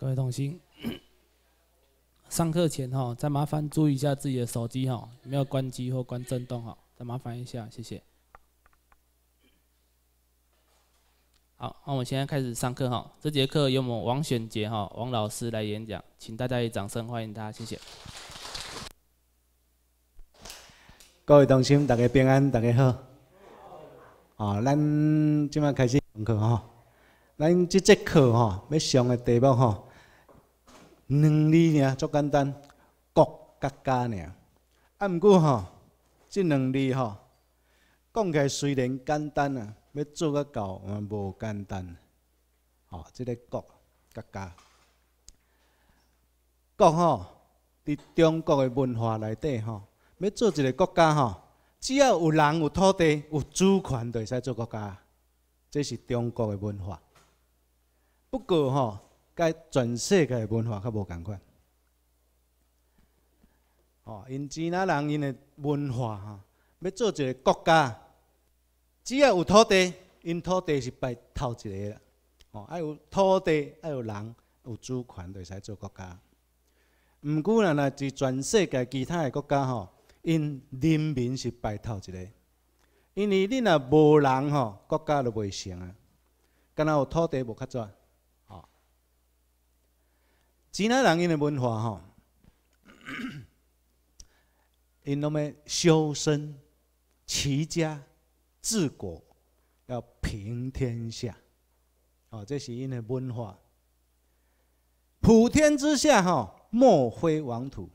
各位同修，上课前哈，再麻烦注意一下自己的手机哈，有没有关机或关震动哈？再麻烦一下，谢谢。好，那我们现在开始上课哈。这节课由我们王选杰哈王老师来演讲，请大家以掌声欢迎他，谢谢。各位同修，大家平安，大家好。啊，咱今麦开始上课哈。咱这节课哈要上的题目哈。两字尔，足简单，国加家尔。啊，毋过吼，即两字吼，讲起虽然简单啊，要做个到嘛无简单。吼，即个国国家，国吼，伫中国嘅文化内底吼，要做一个国家吼，只要有人、有土地、有主权，就使做国家。这是中国嘅文化。不过吼，介全世界文化较无共款，哦，因即那人因的文化哈，要做一个国家，只要有土地，因土地是排头一个啦，哦，爱有土地，爱有人，有主权就会使做国家。唔过啦，那在全世界其他的国家吼，因人民是排头一个，因为你若无人吼，国家就袂成啊，敢若有土地无较济。其他人因的文化吼，因那么修身、齐家、治国，要平天下。哦，这是因的文化。普天之下，吼，莫非王土，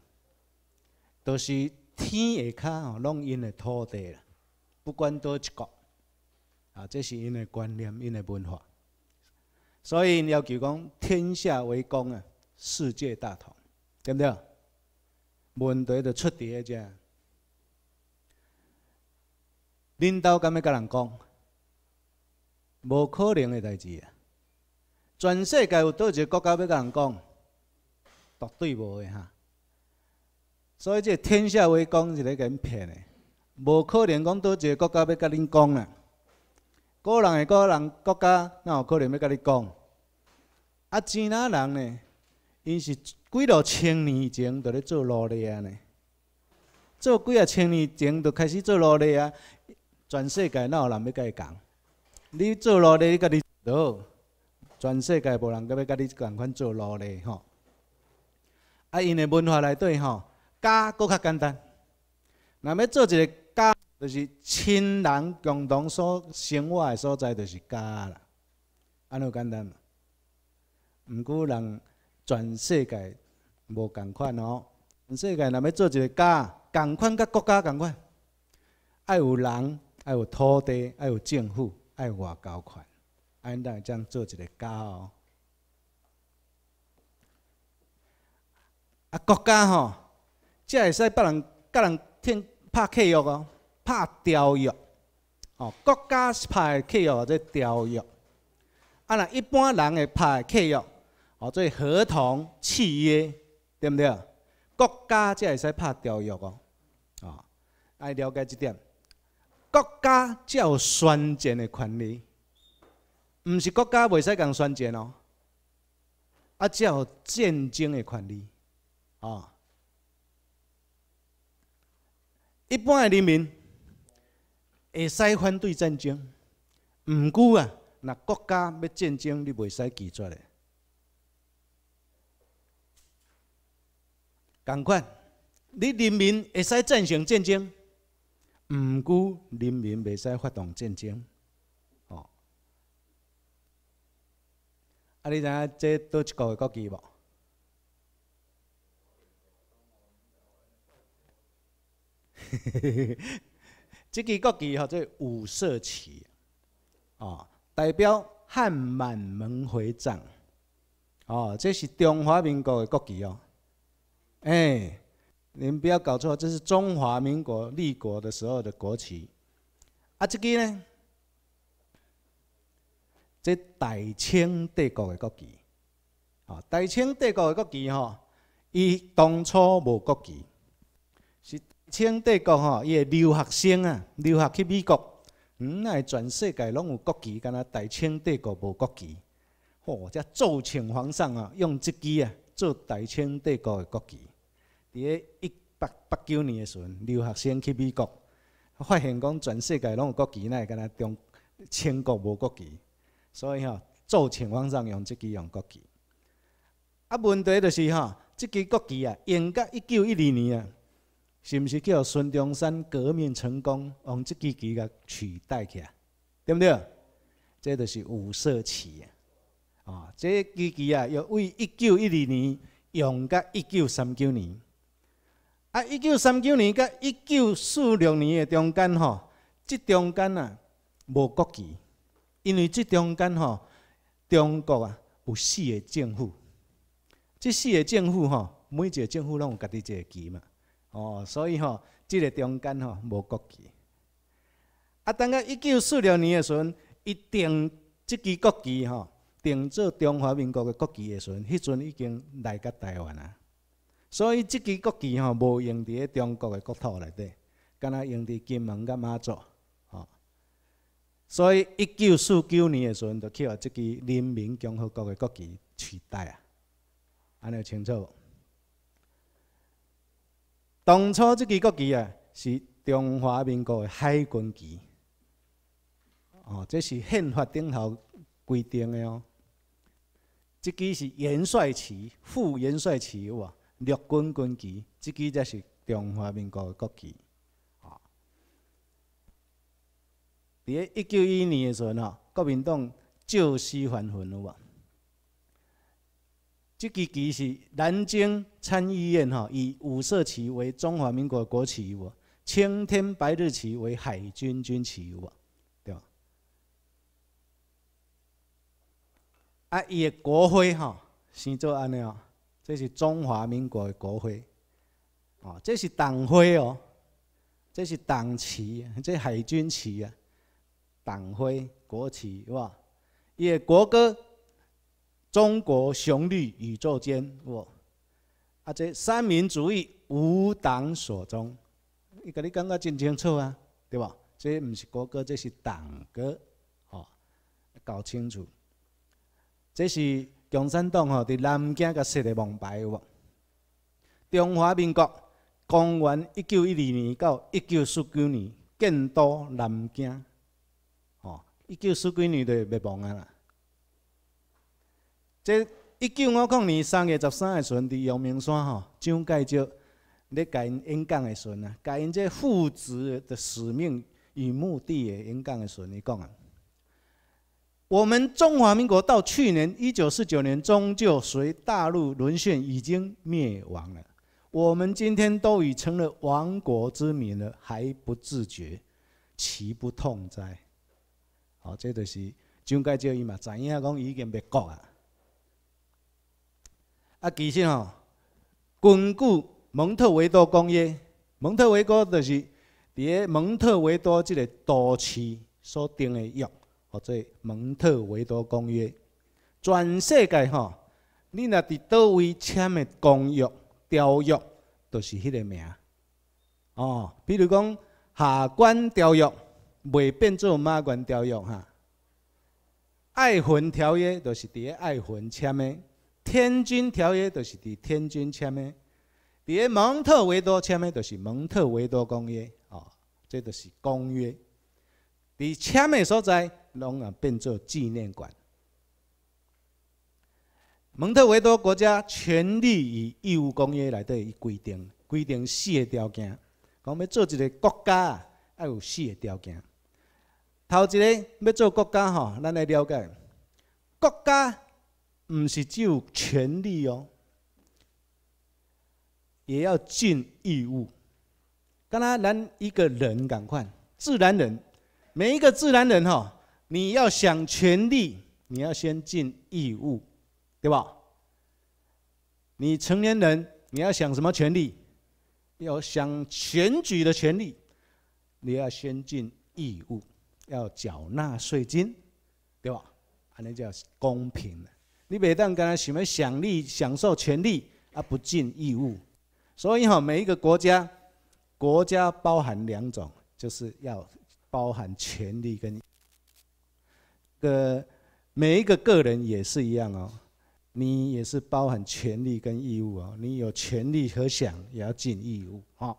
都是天下吼，弄因的土地啦。不管多一国，啊，这是因的观念，因的文化。所以要求讲天下为公啊。世界大同，对不对？问题就出在这。只领导，敢要甲人讲，无可能的代志啊！全世界有倒一个国家要甲人讲，绝对无嘅哈。所以，这天下为公是咧甲恁骗的，无可能讲倒一个国家要甲恁讲啦。个人的个人国家，哪有可能要甲你讲？啊，钱呐人呢？因是几落千年前就咧做奴隶啊呢，做几啊千年前就开始做奴隶啊，全世界哪有人要甲伊讲？你做奴隶，你家己做，全世界无人要要甲你同款做奴隶吼。啊，因的文化内底吼家搁较简单，若要做一个家，就是亲人共同所生活的所在，就是家啦，安尼简单。毋过人。全世界无共款哦，全世界若要做一个家，共款甲国家共款，爱有人，爱有土地，爱有政府，爱外交款，安那才做一个家哦。啊，国家吼，才会使别人甲人天拍契约哦，拍条约。哦，国家是拍契约或者条约，啊，若一般人会拍契约。哦，做合同契约，对不对？国家才会使拍条约哦。哦，爱了解一点，国家才有宣战的权利，毋是国家袂使共宣战哦。啊，才有战争的权利哦，一般诶，人民会使反对战争，毋过啊，那国家要战争，你袂使拒绝嘞。赶快，你人民会使进行战争，唔过人民袂使发动战争，哦。啊，你知影这多一个国旗无？这个国旗叫做五色旗，哦，代表汉满蒙回藏，哦，这是中华民国的国旗哦。哎，你们不要搞错，这是中华民国立国的时候的国旗。啊，这个呢，这大清帝国的国旗。啊，大清帝国的国旗哈，伊当初无国旗，是清帝国哈，伊的留学生啊，留学去美国，嗯，啊，全世界拢有国旗，干那大清帝国无国旗。吼，才奏请皇上啊，用这个啊，做大清帝国的国旗。伫了一八八九年诶时阵，留学生去美国，发现讲全世界拢有国旗，那敢若中千国无国旗，所以吼做情况上用即支用国旗。啊，问题就是吼，即支国旗啊，用到一九一二年啊，是毋是叫孙中山革命成功，用即支旗个取代去啊？对不对？即就是五色旗啊。啊，即支旗啊，要为一九一二年用到一九三九年。啊，一九三九年到一九四六年的中间，吼，这中间啊无国旗，因为这中间吼，中国啊有四个政府，这四个政府吼，每一个政府拢有家己一个旗嘛，哦，所以吼，这个中间吼无国旗。啊，等到一九四六年的时阵，一定这支国旗吼定做中华民国的国旗的时阵，迄阵已经来到台湾啊。所以这支国旗吼，无用在咧中国嘅国土内底，敢若用在金门甲妈祖，吼。所以一九四九年嘅时阵，就去互这支人民共和国嘅国旗取代啊。安尼清楚？当初这支国旗啊，是中华民国嘅海军旗。哦，这是宪法顶头规定嘅哦。这支是元帅旗，副元帅旗有陆军军旗，即支则是中华民国的国旗。啊，伫咧一九一一年的时阵，吼，国民党救死还魂有无？这支旗是南京参议院，吼，以五色旗为中华民国国旗有无？青天白日旗为海军军旗有无？对吧？啊，伊的国徽，吼，生做安尼啊。这是中华民国的国徽，哦，这是党徽哦，这是党旗，这海军旗啊，党徽、国旗是吧？也国歌，中国雄立宇宙间，哇！啊，这三民主义无党所宗，你嗰你刚刚真清楚啊，对吧？这不是国歌，这是党歌，哦，搞清楚，这是。共产党吼伫南京甲设立望牌有无？中华民国公元一九一二年到一九四九年建都南京，吼一九四九年就灭亡啊啦。即一九五九年三月十三时阵，伫阳明山吼，蒋介石咧在讲演讲的阵啊，讲因即父子的使命与目的的演讲的阵，你讲啊？我们中华民国到去年一九四九年，终究随大陆沦陷，已经灭亡了。我们今天都已成了亡国之民了，还不自觉，岂不痛哉？好，这就是军界教育嘛。知影讲已经灭国了。啊，其实哦，根据蒙特维多公约，蒙特维多就是在蒙特维多这个都市所订的约。或者《蒙特维多公约》，全世界吼，你若伫倒位签的公约、条约，都是迄个名。哦，比如讲《下关条约》袂变做《马关条约》哈，《爱魂条约》都是伫爱魂签的，《天津条约》都是伫天津签的，伫蒙特维多签的，就是《蒙特维多公约》哦，这都是公约。伫签的所在。拢啊，变作纪念馆。蒙特维多国家全力以义务公约来对规定，规定四个条件，讲要做一个国家，要有四个条件。头一个要做国家吼，咱来了解，国家唔是只有权利哦，也要尽义务。刚才咱一个人赶快，自然人，每一个自然人吼。你要想权利，你要先尽义务，对吧？你成年人，你要想什么权利？要想选举的权利，你要先尽义务，要缴纳税金，对吧？安尼叫公平的。你每当干什想享利、享受权利而不尽义务，所以哈，每一个国家，国家包含两种，就是要包含权利跟。个每一个个人也是一样哦，你也是包含权利跟义务哦，你有权利和想也要尽义务。哦。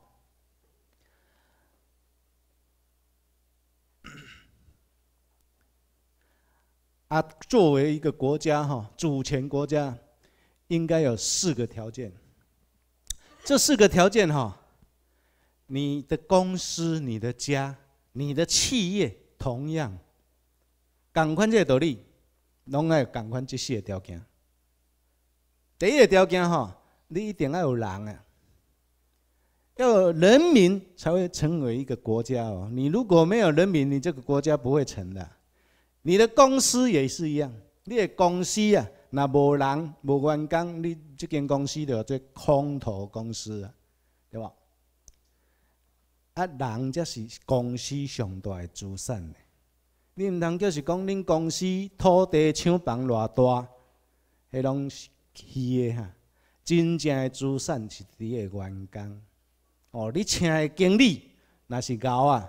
啊，作为一个国家哈，主权国家应该有四个条件。这四个条件哈，你的公司、你的家、你的企业，同样。共款即个道理，拢爱共款，即四个条件。第一个条件吼，你一定爱有人啊，要有人民才会成为一个国家哦。你如果没有人民，你这个国家不会成的。你的公司也是一样，你的公司啊，那无人无员工，你这间公司就做空头公司啊，对吧？啊，人则是公司上大的资产。你毋通叫是讲恁公司土地厂房偌大，迄拢是虚的哈。真正的资产是你的员工。哦，你请的经理若是牛啊，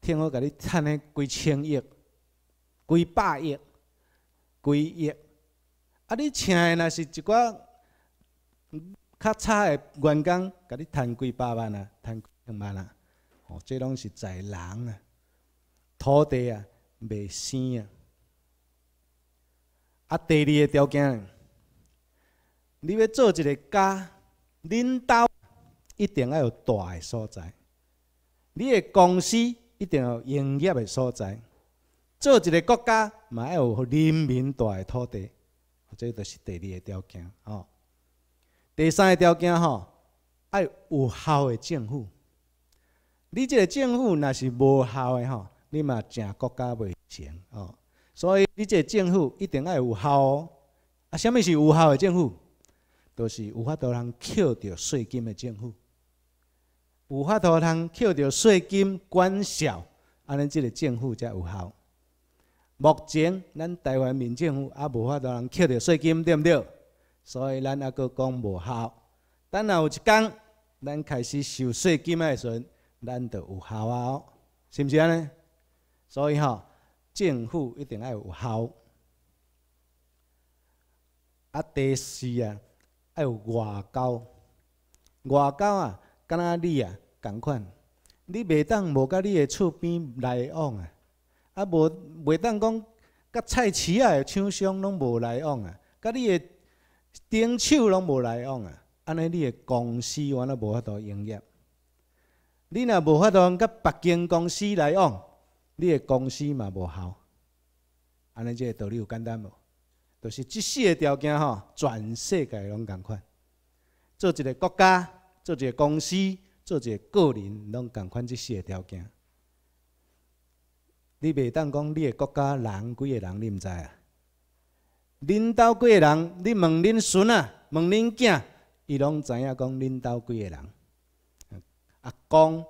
听我甲你趁起几千亿、几百亿、几亿。啊，你请的若是一寡较差的员工，甲你趁几百万啊，趁几千万啊。哦，这拢是在人啊，土地啊。未生啊！啊，第二个条件，你要做一个家恁兜一定要有大个所在。你个公司一定要有营业个所在。做一个国家嘛，要有人民大个土地。这就是第二个条件哦。第三个条件吼，爱有效个政府。你这个政府若是无效个吼。你嘛正国家袂强哦，所以你即政府一定爱有效哦。啊，虾米是有效的政府？就是有法度通扣着税金的政府，有法度通扣着税金管小，安尼即个政府才有效。目前咱台湾民政府也无法度通扣着税金，对毋对？所以咱也佫讲无效。等若有一天咱开始收税金的时，咱就有效啊哦，是不是安尼？所以吼，政府一定要有效。啊，第四啊，要有外交。外交啊，敢若你啊同款，你袂当无甲你个厝边来往啊。啊，无袂当讲甲菜市啊厂商拢无来往啊，甲你个顶手拢无来往啊。安尼你个公司原来无法度营业。你若无法度甲别间公司来往，你的公司嘛无效，安尼即个道理有简单无？就是即四个条件吼，全世界拢共款。做一个国家，做一个公司，做一个个人，拢共款即四个条件。你袂当讲你个国家人几个人，你毋知啊？领导几个人？你问恁孙啊，问恁囝，伊拢知影讲领导几个人？阿公、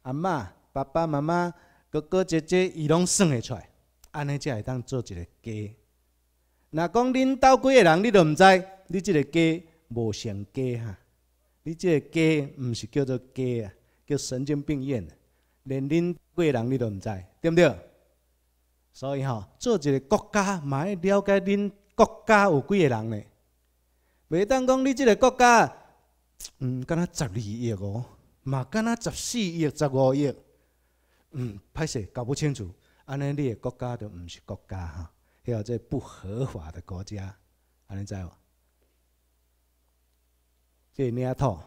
阿妈、爸爸妈妈。哥哥姐姐，伊拢算会出，来，安尼才会当做一个家。若讲恁兜几个人，你都毋知，你即个家无成家哈。你即个家毋是叫做家啊，叫神经病院。连恁几个人你都毋知，对毋对？所以吼，做一个国家，嘛要了解恁国家有几个人呢？袂当讲你即个国家，嗯，敢若十二亿哦，嘛敢若十四亿、十五亿。嗯，歹势搞不清楚，安尼，你的国家就毋是国家，吓，还有即不合法的国家，安尼知无？即领土，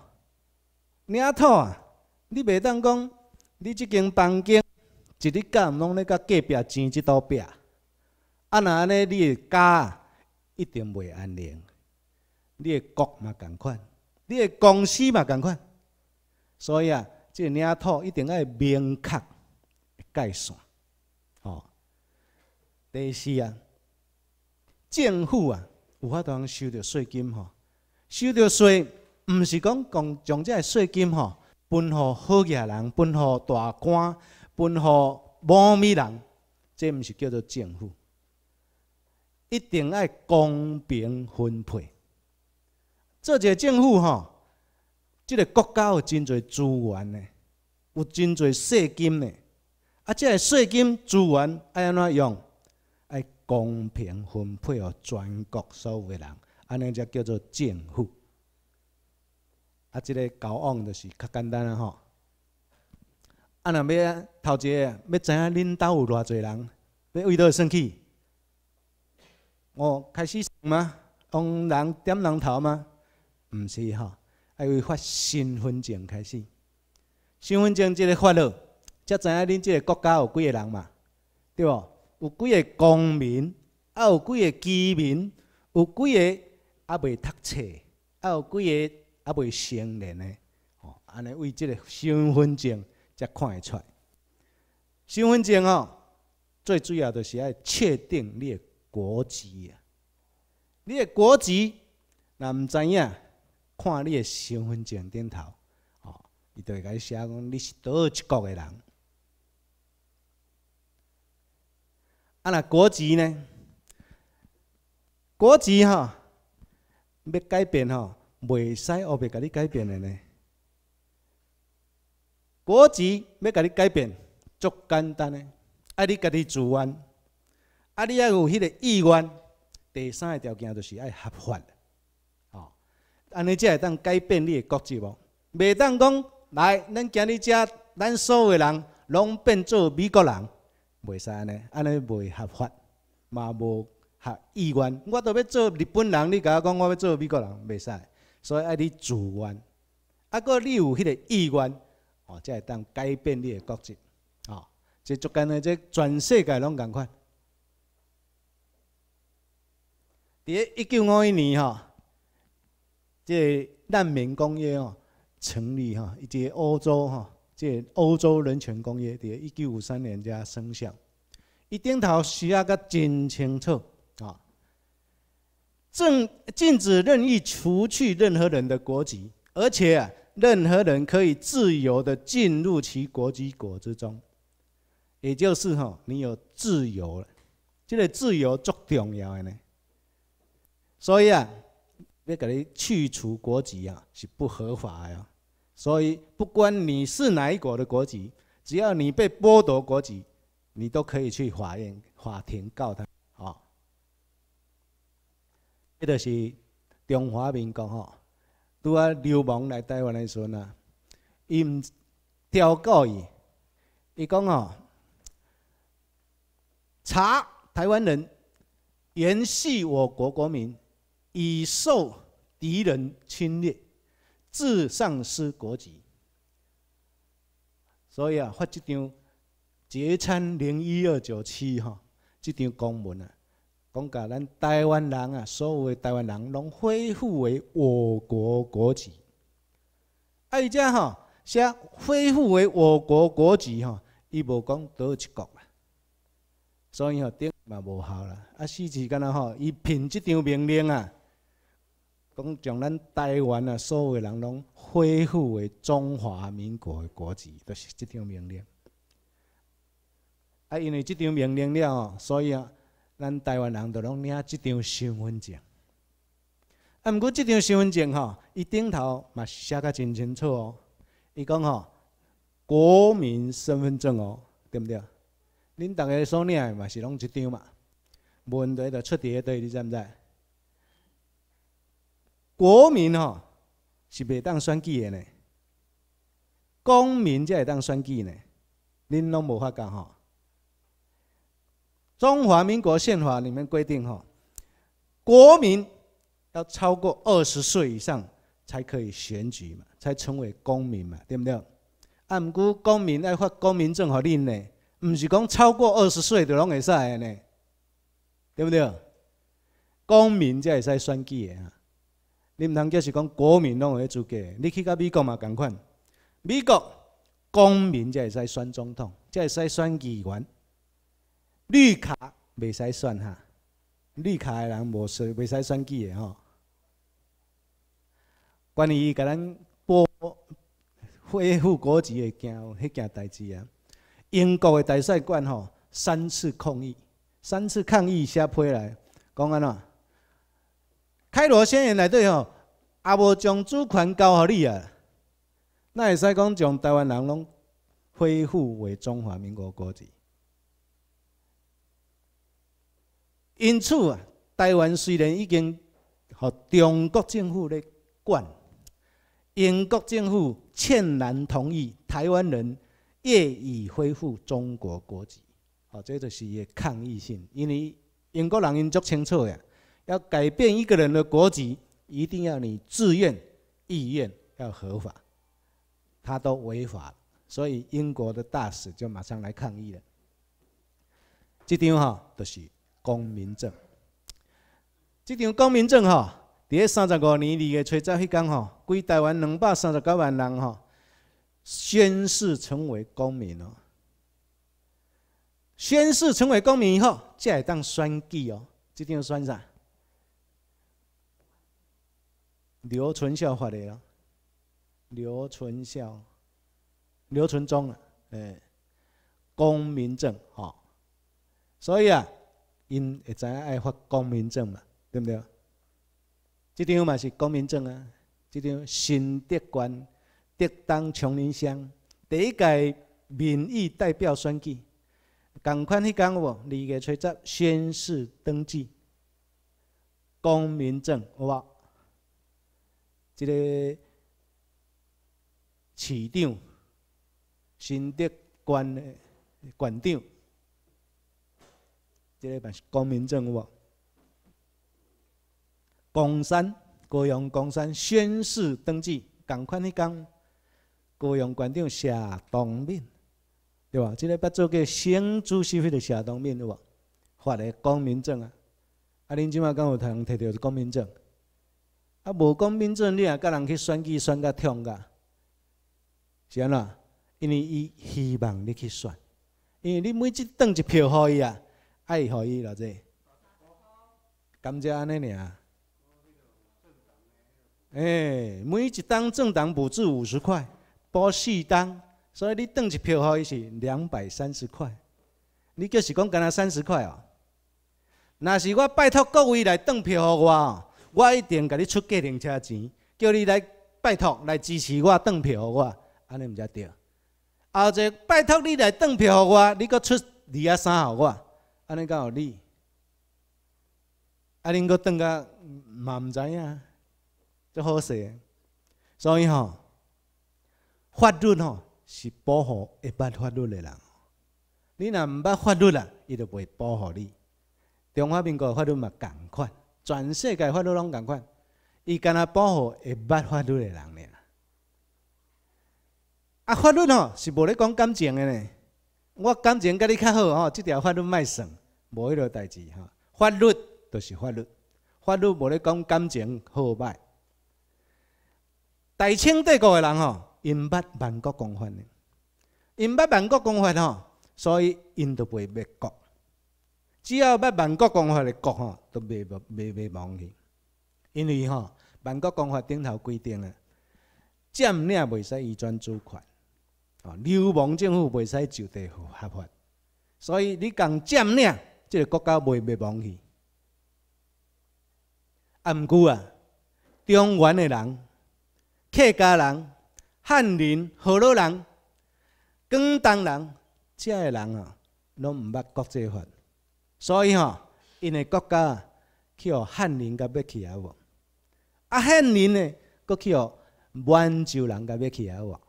领土啊，你袂当讲你即间房间一日晚拢在个隔壁钱即道壁，啊，若安尼，你的家一定袂安宁，你的国嘛同款，你的公司嘛同款，所以啊，即领土一定爱明确。界线。哦，第四啊，政府啊，有法通收着税金吼，收着税，毋是讲讲将即个税金吼分予好业人，分予大官，分予无米人，即毋是叫做政府。一定爱公平分配。做一个政府吼，即个国家有真侪资源呢，有真侪税金呢。啊，即个税金资源爱安怎用？爱公平分配哦，全国所有诶人，安尼才叫做政府。啊，即个交往就是较简单啊吼。啊，若要头一个要知影恁兜有偌侪人，要为倒先去？哦，开始吗？用人点人头吗？毋是吼，爱为发身份证开始。身份证即个发了。才知影恁这个国家有几个人嘛？对无？有几个公民，啊有几个居民，有几个啊未读册，啊有几个啊未成年的，哦，安尼为即个身份证才看会出。来。身份证哦，最主要就是爱确定你的国籍啊。你的国籍若毋知影，看你的身份证顶头，哦，伊就会写讲你是倒一国的人。啊！那国籍呢？国籍哈，要改变哈，未使乌白甲你改变的呢。国籍要甲你改变，足简单嘞。啊，你甲你自愿，啊，你要有迄个意愿。第三个条件就是爱合法，哦，安尼才会当改变你的国籍无？袂当讲来，咱今日遮咱所有人拢变做美国人。袂使安尼，安尼袂合法，嘛无合意愿。我都要做日本人，你甲我讲我要做美国人，袂使。所以爱你自愿，啊个你有迄个意愿，哦，才会当改变你诶国籍。哦，即足间单，即全世界拢共款。伫一九五一年吼，即难民公约吼成立吼，伊即欧洲吼。这欧洲人权公约在一九五三年加生效，一顶头写个真清楚啊，禁禁止任意除去任何人的国籍，而且任何人可以自由的进入其国籍国之中，也就是吼，你有自由了。这个自由足重要诶呢，所以啊，要给你去除国籍啊，是不合法呀。所以，不管你是哪一国的国籍，只要你被剥夺国籍，你都可以去法院、法庭告他。啊，这就是中华民国哈。如果流氓来台湾来说呢，伊唔调告伊，伊讲哦，查台湾人延续我国国民，以受敌人侵略。自丧失国籍，所以啊，发这张决参零一二九七哈，这张公文啊，讲甲咱台湾人啊，所有台湾人拢恢复为我国国籍，啊，哈，恢复为我国国籍哈，伊无讲倒一国啦，所以顶嘛无效啦，啊，四干呐伊凭这张命令啊。讲将咱台湾啊，所有人拢恢复为中华民国的国籍，就是这张命令。啊，因为这张命令了所以啊，咱台湾人就拢领这张身份证。啊，不过这张身份证吼，伊顶头嘛写个真清楚哦。伊讲吼，国民身份证哦，对不对？恁大家所领嘛是拢一张嘛，问题，就出迄对，你知不知？国民哈是未当选举的呢，公民才会当选举呢。恁拢无法讲哈。中华民国宪法里面规定哈，国民要超过二十岁以上才可以选举嘛，才成为公民嘛，对不对？啊，毋过公民要发公民证互恁呢，毋是讲超过二十岁就拢会使的呢，对不对？公民才会使选举的。你毋通叫是讲国民拢有迄资格，你去到美国嘛，同款。美国公民才会使选总统，才会使选议员。绿卡袂使选哈，绿卡的人无选，袂使选举的吼。关于甲咱复恢复国籍的件，迄件代志啊，英国的大使馆吼三次抗议，三次抗议下批来，讲安怎？开罗宣言内底吼，啊，无将主权交予你啊，那会使讲将台湾人拢恢复为中华民国国籍。因此啊，台湾虽然已经和中国政府咧管，英国政府却难同意台湾人业已恢复中国国籍。哦，这就是一个抗议性，因为英国人因足清楚呀。要改变一个人的国籍，一定要你自愿、意愿要合法，他都违法，所以英国的大使就马上来抗议了。这张哈就是公民证，这张公民证哈，第三十五年二月初一那天哈，规台湾两百三十九万人哈宣誓成为公民哦。宣誓成为公民以后，再来当宣记哦，这张宣啥？刘存孝发的啊，刘存孝、刘存忠啊，哎，公民证吼，所以啊，因会知爱发公民证嘛，对不对？这张嘛是公民证啊，这张新德关德当琼林乡第一届民意代表选举，同款去讲无？二月出十宣誓登记，公民证好不？这个市长、新德关的关长，这个办公民证，有无？高山高阳高山宣誓登记，同款去讲。高阳关长谢东敏，对吧？这个不作个省主席会的谢东敏，有无？发的公民证啊！啊，恁即麦敢有通摕到公民证？啊，无讲民众，你也甲人去选举选个痛噶，是安怎？因为伊希望你去选，因为你每一当一票互伊啊，爱互伊偌侪，感觉安尼尔。哎，每一当政党补助五十块，补四当，所以你当一票给伊是两百三十块。你就是讲干那三十块哦。那是我拜托各位来当票给我。我一定甲你出家庭车钱，叫你来拜托来支持我当票给我，安尼毋才对。后一拜托你来当票给我，你阁出二啊三号我，安尼敢有你，啊，恁阁当个嘛毋知影，就好势。所以吼，法律吼是保护一般法律的人，你若毋捌法律啦，伊就袂保护你。中华民国法律嘛，共款，全世界法律拢共款，伊干那保护会捌法律的人尔。啊，法律吼是无咧讲感情的呢。我感情甲你较好吼，这条法律卖算，无迄啰代志吼。法律就是法律，法律无咧讲感情好歹。大清帝国的人吼，因捌万国公法呢，因捌万国公法吼，所以因都袂灭国。只要捌万国公法的国吼，都袂袂袂忘去，因为吼万国公法顶头规定啊，占领袂使移转主权，啊，流氓政府袂使就地合法，所以你讲占领，即个国家袂袂忘去。啊，毋过啊，中原的人、客家人、汉人、河洛人、广东人遮个人啊，拢毋捌国际法。所以吼，因为国家去互汉人甲要去啊无？啊汉人呢，去互满洲人甲要去啊无？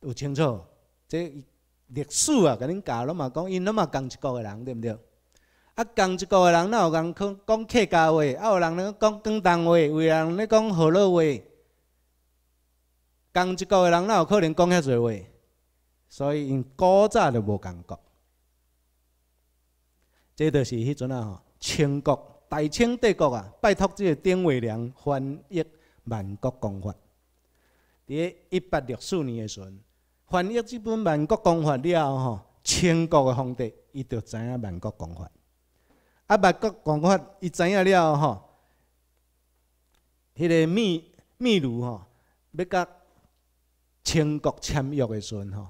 有清楚？即历史啊，甲恁教了嘛，讲因拢嘛讲一个个人，对毋对？啊讲一个个人，哪有人讲讲客家话？啊有人咧讲广东话？有人咧讲河洛话？讲一个个人，哪有可能讲遐侪话？所以，因古早就无共国。这就是迄阵啊，清国、大清帝国啊，拜托即个丁韪良翻译《万国公法》。伫一八六四年的时候，翻译这本《万国公法》了后，吼，清国的皇帝伊就知影《万国公法》。啊，《万国公法》伊知影了后，吼，迄个秘秘鲁吼，要甲清国签约的时阵，吼，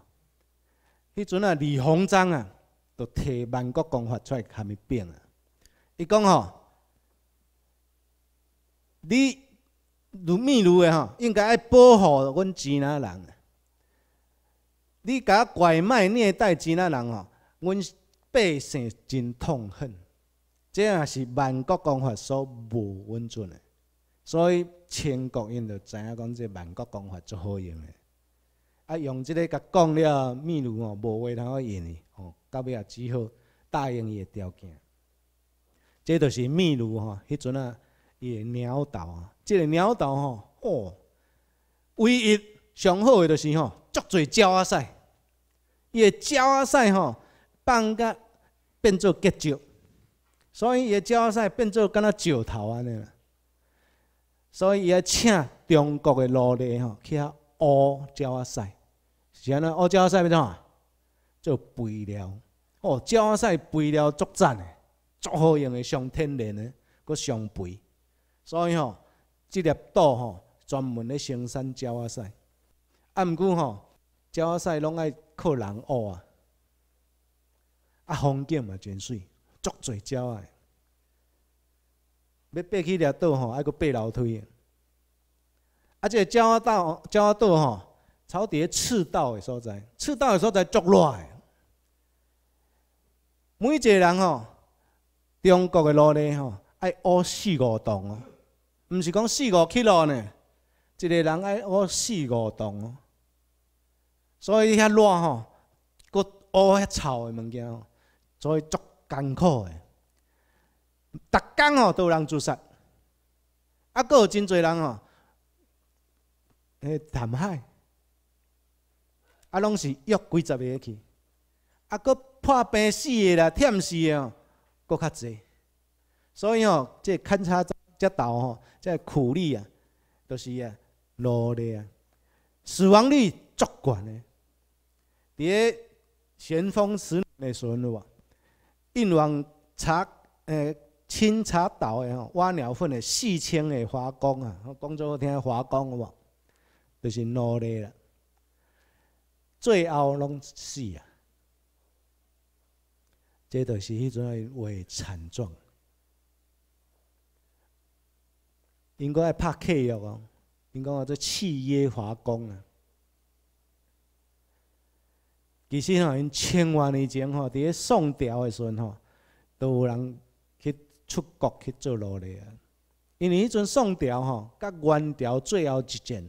迄阵啊，李鸿章啊。就提万国公法出来，虾米变啊？伊讲吼，你如秘鲁的吼，应该爱保护阮吉乃人。你甲拐卖虐待代吉人吼，阮百姓真痛恨。这也是万国公法所无允准的，所以清国因就知影讲，这万国公法最好用的。啊，用这个甲讲了秘鲁吼，无话通好用的。到尾也只好答应伊个条件，这就是秘鲁吼，迄阵啊伊的鸟岛啊，这个鸟岛吼哦，唯一上好个就是吼，足侪鸟啊屎，伊个鸟啊屎吼，放甲变做结石，所以伊个鸟啊屎变做敢若石头尼啦。所以伊要请中国个奴隶吼去遐挖鸟啊屎，是安尼挖鸟仔屎要怎啊？做肥料，哦，鸟仔屎肥料足赞的，足好用的，上天然的，搁上肥，所以吼，即粒岛吼，专门咧生产鸟仔屎。啊，毋过吼，鸟仔屎拢爱靠人挖啊，啊，风景也真水，足侪鸟诶。要爬去粒岛吼，还佫爬楼梯，而个鸟仔岛、鸟仔岛吼，朝底赤道诶所在，赤道诶所在足热诶。每一个人吼，中国的努力吼，爱挖四五洞哦，不是讲四五起路呢，一个人爱挖四五洞哦，所以遐热吼，佫挖遐臭的物件哦，所以足艰苦的。逐天吼都有人自杀，啊，佫有真侪人吼，诶，探海，啊，拢是约几十个去，啊，佫。破病死的啦，忝死的哦，搁较侪。所以哦，这勘察这岛吼，这苦力啊，都是啊，努力啊，死亡率足悬的。伫个咸丰十年时，阵话因往查呃清查岛的吼，挖鸟粪的四千个华工啊，我讲做我听华工好无？就是努力啦，最后拢死啊。这都是迄阵诶，话惨状。因讲爱拍契约哦，因讲啊做契约华工啊。其实吼，因千万年前吼，伫咧宋朝诶时阵吼，都有人去出国去做奴隶啊。因为迄阵宋朝吼，甲元朝最后一战，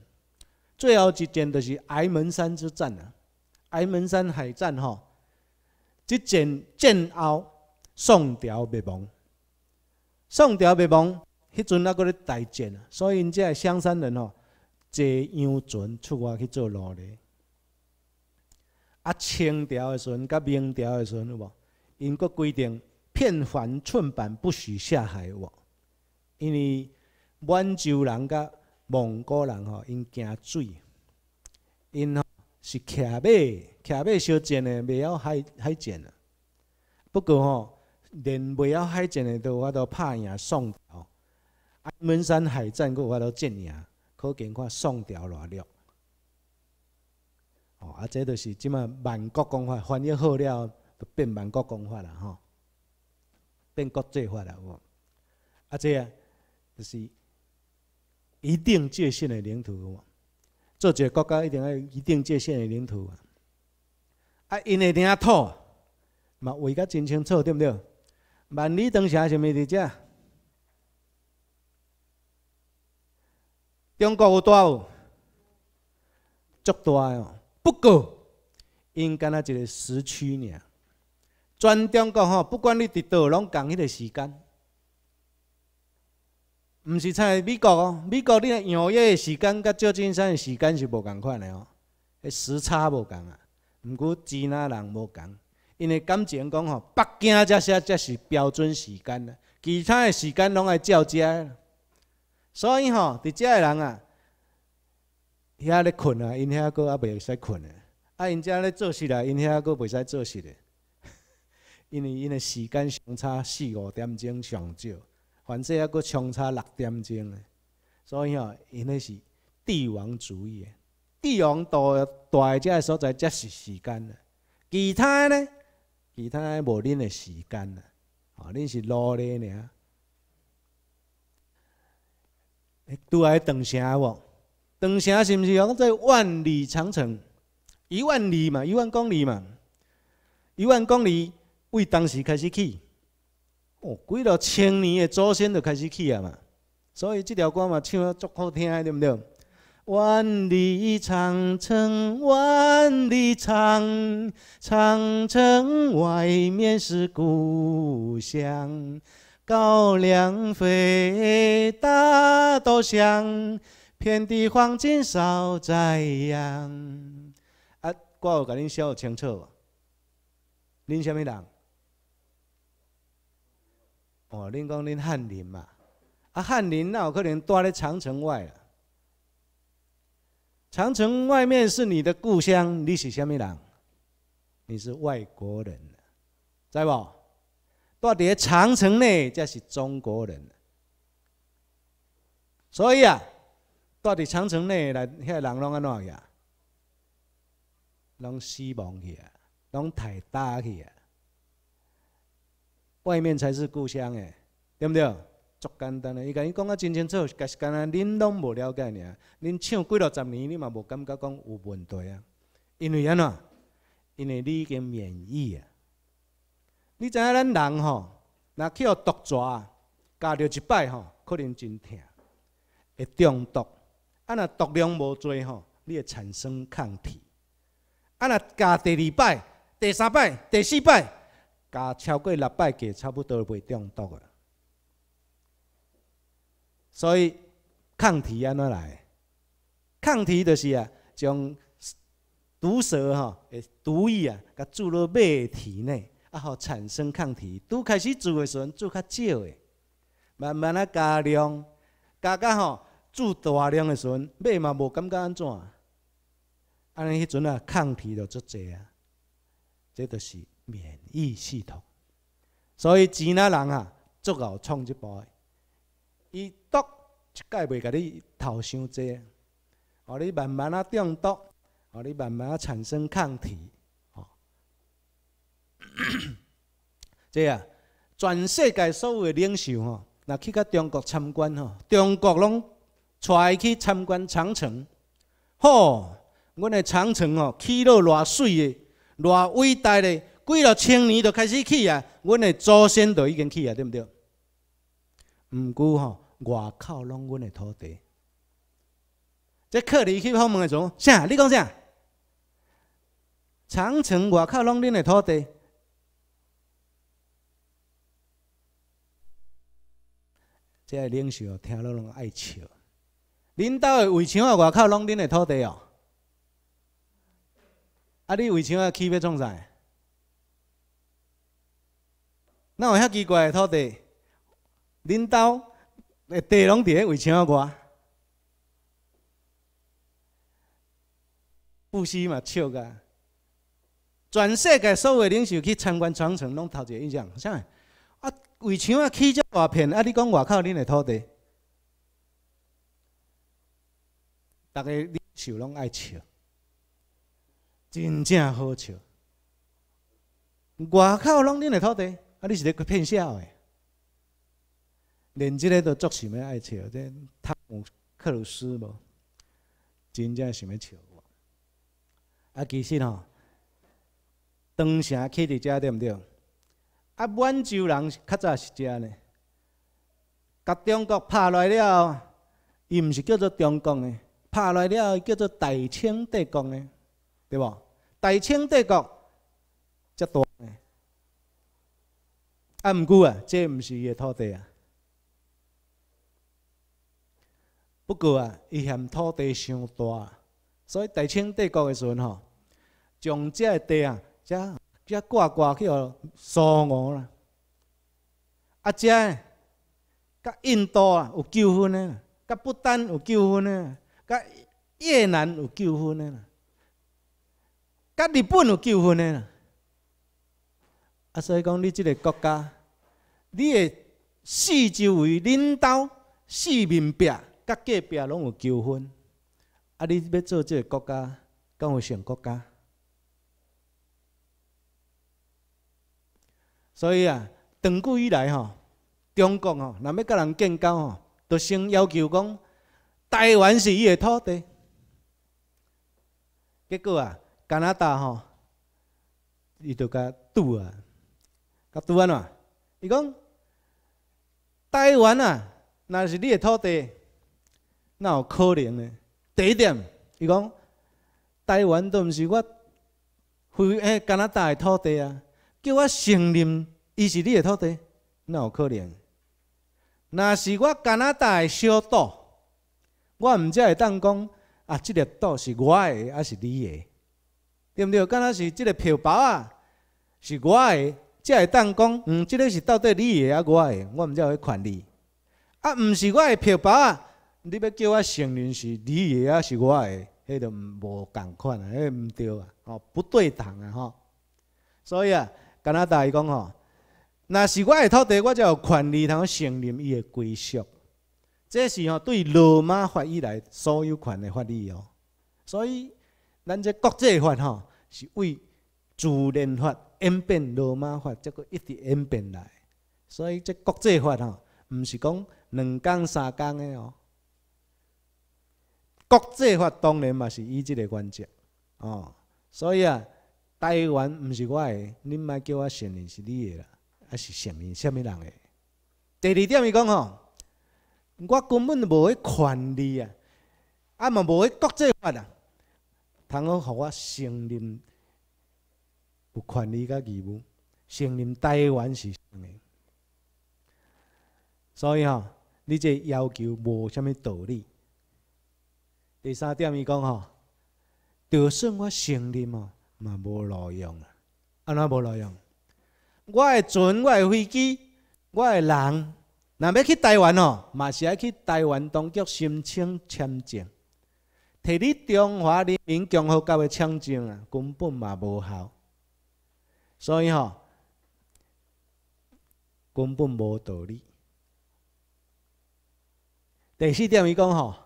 最后一战就是矮门山之战啊。矮门山海战吼。即阵战后，宋朝灭亡。宋朝灭亡，迄阵阿个咧大战啊，所以因这香山人吼坐洋船出外去做奴隶。啊，清朝的时阵，甲明朝的时阵有无？因国规定，片帆寸板不许下海有无？因为满洲人甲蒙古人吼，因惊水，因吼是骑马。徛马烧战的袂晓海海战啊。不过吼，连袂晓海战的都有法度拍赢宋吼。安门山海战，我有法度战赢，可见看宋朝偌弱吼。啊，即就是即马万国公法翻译好了，就变万国公法啦吼，变国际法啦有无？啊，即啊就是一定界限的领土有无？做一个国家一定要一定界限的领土。啊，因会领土，嘛画甲真清楚，对毋对？万里长城是是伫遮？中国有大无？足大哦。不过，因干若一个时区尔。全中国吼，不管你伫倒，拢共迄个时间。毋是像美国哦，美国你若洋约的时间，甲旧金山的时间是无共款的哦，迄时差无共啊。毋过，其他人无共，因为感情讲吼，北京遮些则是标准时间，其他的时间拢爱照遮，所以吼，伫遮的人啊，遐咧困啊，因遐个也袂使困的，啊，因遮咧做事来，因遐佫袂使做事的，因为因的时间相差四五点钟上少，反正还佫相差六点钟的，所以吼，因那是帝王主义。的。帝王大大个所在，这是时间了。其他呢？其他无恁的时间了。哦，恁是老的呢。哎，对，长城哦，长城是不是讲在万里长城？一万里嘛，一万公里嘛，一万公里为当时开始起。哦，几多千年的祖先就开始起啊嘛。所以这条歌嘛，唱啊足好听，对不对？万里长城，万里长，长城外面是故乡。高粱肥，大豆香，遍地黄金，扫在阳。啊，我有甲恁晓清楚无？恁什么人？哦，恁讲恁汉林嘛？啊，汉林那有可能住咧长城外长城外面是你的故乡，你是什么人？你是外国人，在不？到底长城内才是中国人。所以啊，到底长城内来那些人拢安怎呀？拢西望去啊，拢太大去啊。外面才是故乡诶，对不对？足简单咧，伊讲，伊讲得真清楚，是干呐？恁拢无了解尔。恁唱几落十年，你嘛无感觉讲有问题啊？因为安怎？因为你已经免疫啊。你知影咱人吼，若去互毒蛇，咬到一摆吼，可能真疼，会中毒。啊，那毒量无多吼，你会产生抗体。啊，那咬第二摆、第三摆、第四摆，咬超过六摆计差不多袂中毒啦。所以抗体安怎来？抗体就是啊，将毒蛇哈的毒液啊，佮注入马的体内，啊，好产生抗体。拄开始注的时阵，注较少的，慢慢啊加量，加加吼，注大量的时阵，马嘛无感觉安怎？安尼迄阵啊，抗体就足济啊，这就是免疫系统。所以几那人啊，足够创一辈。伊毒一概袂，甲你头伤济，哦，你慢慢啊中毒，哦，你慢慢啊产生抗体，哦。这样，全世界所有的领袖哦，那去甲中国参观哦，中国拢带去参观长城，吼，阮的长城哦，起落偌水的，偌伟大的，几落千年就开始起啊，阮的祖先就已经起啊，对毋对？毋过吼，外口拢阮的土地。即客里去访问的时阵，啥？你讲啥？长城外口拢恁的土地。即领袖听了拢爱笑。恁兜的围墙外口拢恁的土地哦。啊，你围墙起要创啥？哪有遐奇怪的土地？恁兜的地拢伫咧围墙外，歌，不嘛笑个。全世界所有领袖去参观长城，拢头一个印象，啥？啊，围墙啊起遮大片，啊，你讲外口恁的土地，逐个领袖拢爱笑，真正好笑。外口拢恁的土地，啊，你是咧骗笑诶。连这个都做甚物爱笑？这太姆克鲁斯无？真正想要笑哇！啊，其实吼，长城起伫遮对毋对？啊，满洲人较早是遮呢。甲中国拍来了，伊毋是叫做中共呢？拍来了叫做大清帝国呢，对无？大清帝国，遮大呢。啊，毋过啊，这毋是伊土地啊。不过啊，伊嫌土地伤大，所以大清帝国的时阵吼，从遮个地啊，遮遮挂挂去予苏俄啦。啊遮，甲印度啊有纠纷个，甲不丹有纠纷个，甲越南有纠纷个，甲日本有纠纷个。啊，所以讲你即个国家，你的四周围领导四面壁。格隔壁拢有纠纷，啊！你要做这个国家，敢有成国家？所以啊，长久以来吼，中国吼，若要甲人建交吼，都先要求讲，台湾是伊的土地。结果啊，加拿大吼，伊就甲堵啊，甲堵安怎？伊讲，台湾啊，那是你的土地。那有可能呢？第一点，伊讲台湾都毋是我，非诶加拿大土地啊，叫我承认伊是你的土地，那有可能？那是我加拿大的小岛，我毋才会当讲啊，这个岛是我的还是你的？对毋对？敢若是即个票包啊，是我的，才会当讲，嗯，这个是到底你的啊我的？我毋才会权利。啊，毋是我的票包啊！你要叫我承认是你的还是我的？迄个无共款啊，迄个唔对啊，哦不对等啊，吼。所以啊，加拿大讲吼，那是我的土地，我才有权利通承认伊的归属。这是吼对罗马法以来所有权的法律哦。所以咱这国际法吼是为自然法演变罗马法，结果一直演变来。所以这国际法吼，唔是讲两讲三讲的哦。国际法当然嘛是以这个原则，哦，所以啊，台湾唔是我的，恁莫叫我承认是你的啦，还是承认什么人的？第二点，伊讲吼，我根本无迄权利啊，啊嘛无迄国际法啊，通好互我承认有权利甲义务，承认台湾是啥物？所以吼，你这要求无啥物道理。第三点，伊讲吼，就算我承认哦，嘛无路用啊！安怎无路用？我的船，我的飞机，我的人，若要去台湾哦，嘛是爱去台湾当局申请签证，摕你中华人民共和国的签证啊，根本嘛无效，所以吼，根本无道理。第四点，伊讲吼。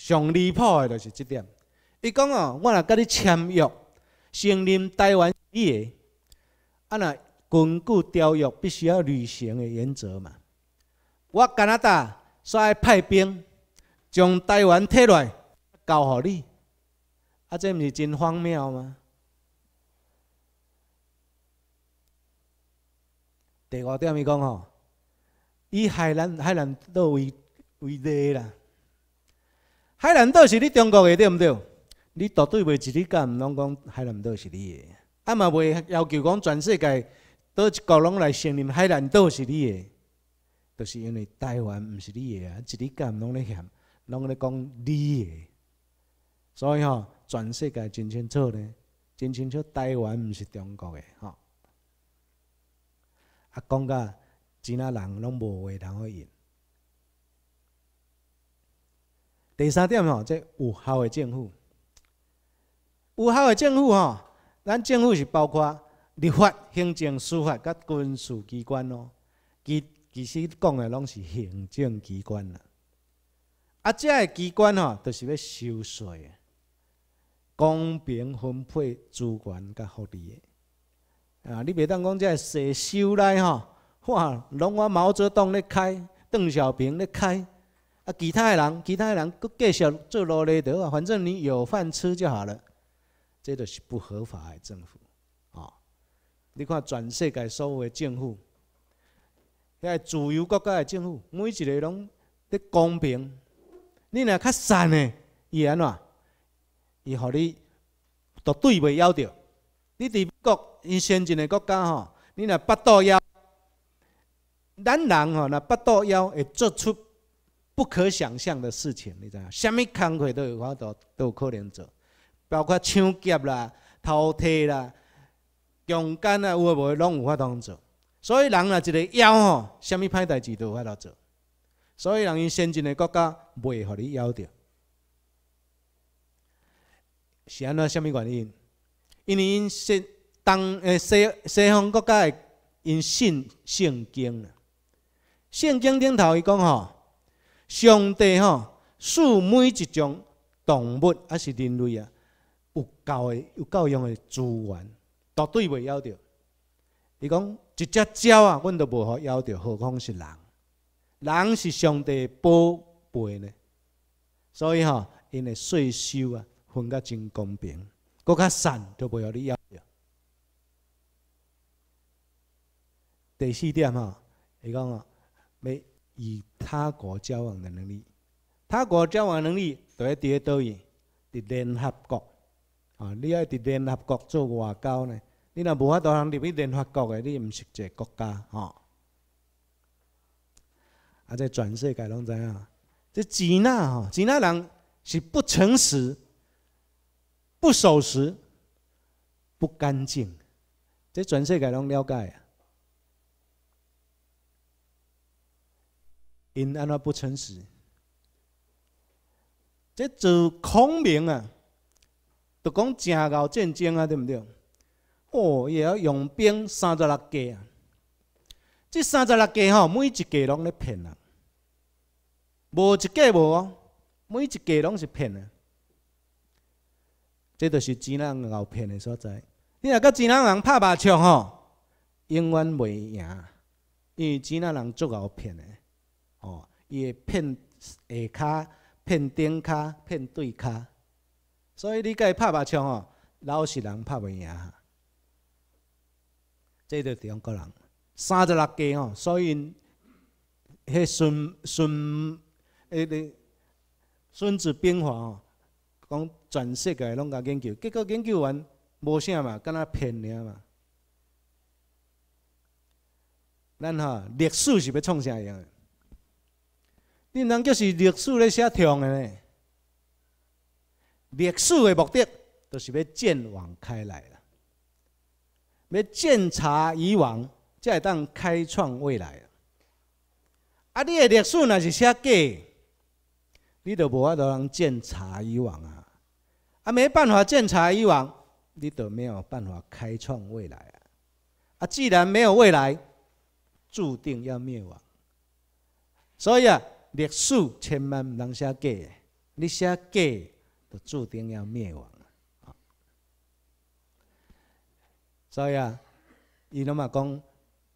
上离谱的，就是这点。伊讲哦，我若跟你签约，承认台湾，伊的，啊，那根据条约必须要履行的原则嘛。我加拿大煞来派兵，将台湾摕来交予你，啊，这毋是真荒谬吗？第五点伊讲吼，以海南、海南岛为为例啦。海南岛是你中国的，对毋对？你绝对袂一日干，晚拢讲海南岛是你的。啊嘛袂要求讲全世界倒一个拢来承认海南岛是你的，就是因为台湾毋是你的啊，一日干拢咧嫌，拢咧讲你的。所以吼，全世界真清楚咧，真清楚台湾毋是中国的吼，啊，讲甲真那人拢无话通好应。第三点吼，即有效的政府，有效的政府吼，咱政府是包括立法、行政、司法甲军事机关咯。其其实讲的拢是行政机关啦。啊，即个机关吼，就是要收税，公平分配资源甲福利。啊，你袂当讲即个税收来吼，哇，拢我毛泽东咧开，邓小平咧开。其他的人，其他的人，佫继续做奴隶的话，反正你有饭吃就好了。这个是不合法的政府，哦。你看全世界所有的政府，遐自由国家的政府，每一个拢伫公平。你若较善的，伊安怎？伊互你都对袂枵着。你伫国，伊先进的国家吼，你若腹肚枵，咱人吼，若腹肚枵会做出。不可想象的事情，你知影？什物工课都有法度，都有可能做，包括抢劫啦、偷窃啦、强奸啊，有无拢有法通做？所以人啊，一个妖吼，什物歹代志都有法度做。所以人因先进的国家袂互你妖着，是安怎？什物原因？因为因西东诶西西方国家因信圣经啊，圣经顶头伊讲吼。上帝吼，赐每一种动物，还是人类啊？有够的有够用的资源，绝对袂枵着。伊讲一只鸟啊，阮都无好枵着，何况是人？人是上帝宝贝呢，所以吼，因的税收啊，分得真公平，更较善都唔互你枵着。第四点吼，伊讲啊，未？以他国交往的能力，他国交往能力在第倒以伫联合国啊，你爱伫联合国做外交呢，你若无法度通入去联合国的，你唔是一个国家吼。啊，这全世界拢知影，这吉纳吼，吉纳人是不诚实、不守时、不干净，这全世界拢了解啊。因安那不诚实，即就孔明啊，就讲真 𠰻 战争啊，对毋对？哦，伊也用兵三十六计啊，即三十六计吼，每一计拢咧骗人，无一计无哦，每一计拢是骗的。即就是钱人 𠰻 骗的所在。你若甲钱人人拍麻将吼，永远袂赢，因为钱人人足 𠰻 骗的。伊会骗下骹，骗顶骹，骗对骹，所以你甲伊拍麻将哦，老实人拍袂赢。这就中国人，三十六计哦，所以迄孙孙迄个孙子兵法哦，讲全世界拢甲研究，结果研究完无啥嘛，敢若骗了嘛。咱哈历史是要创啥样？恁人叫是历史咧写长的呢，历史的目的就是要鉴往开来啦，要鉴查以往，才会当开创未来啊。啊，你的历史若是写假，你就无法度能鉴查以往啊，啊，没办法鉴查以往，你就没有办法开创未来啊。啊，既然没有未来，注定要灭亡。所以啊。历史千万不能假的，你写假，就注定要灭亡。所以啊，伊拢么讲，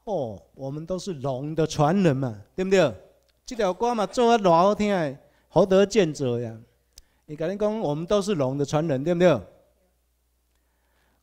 哦，我们都是龙的传人嘛，对不对？这条歌嘛，做啊偌好听，何德见者呀？你可能讲，我们都是龙的传人，对不对？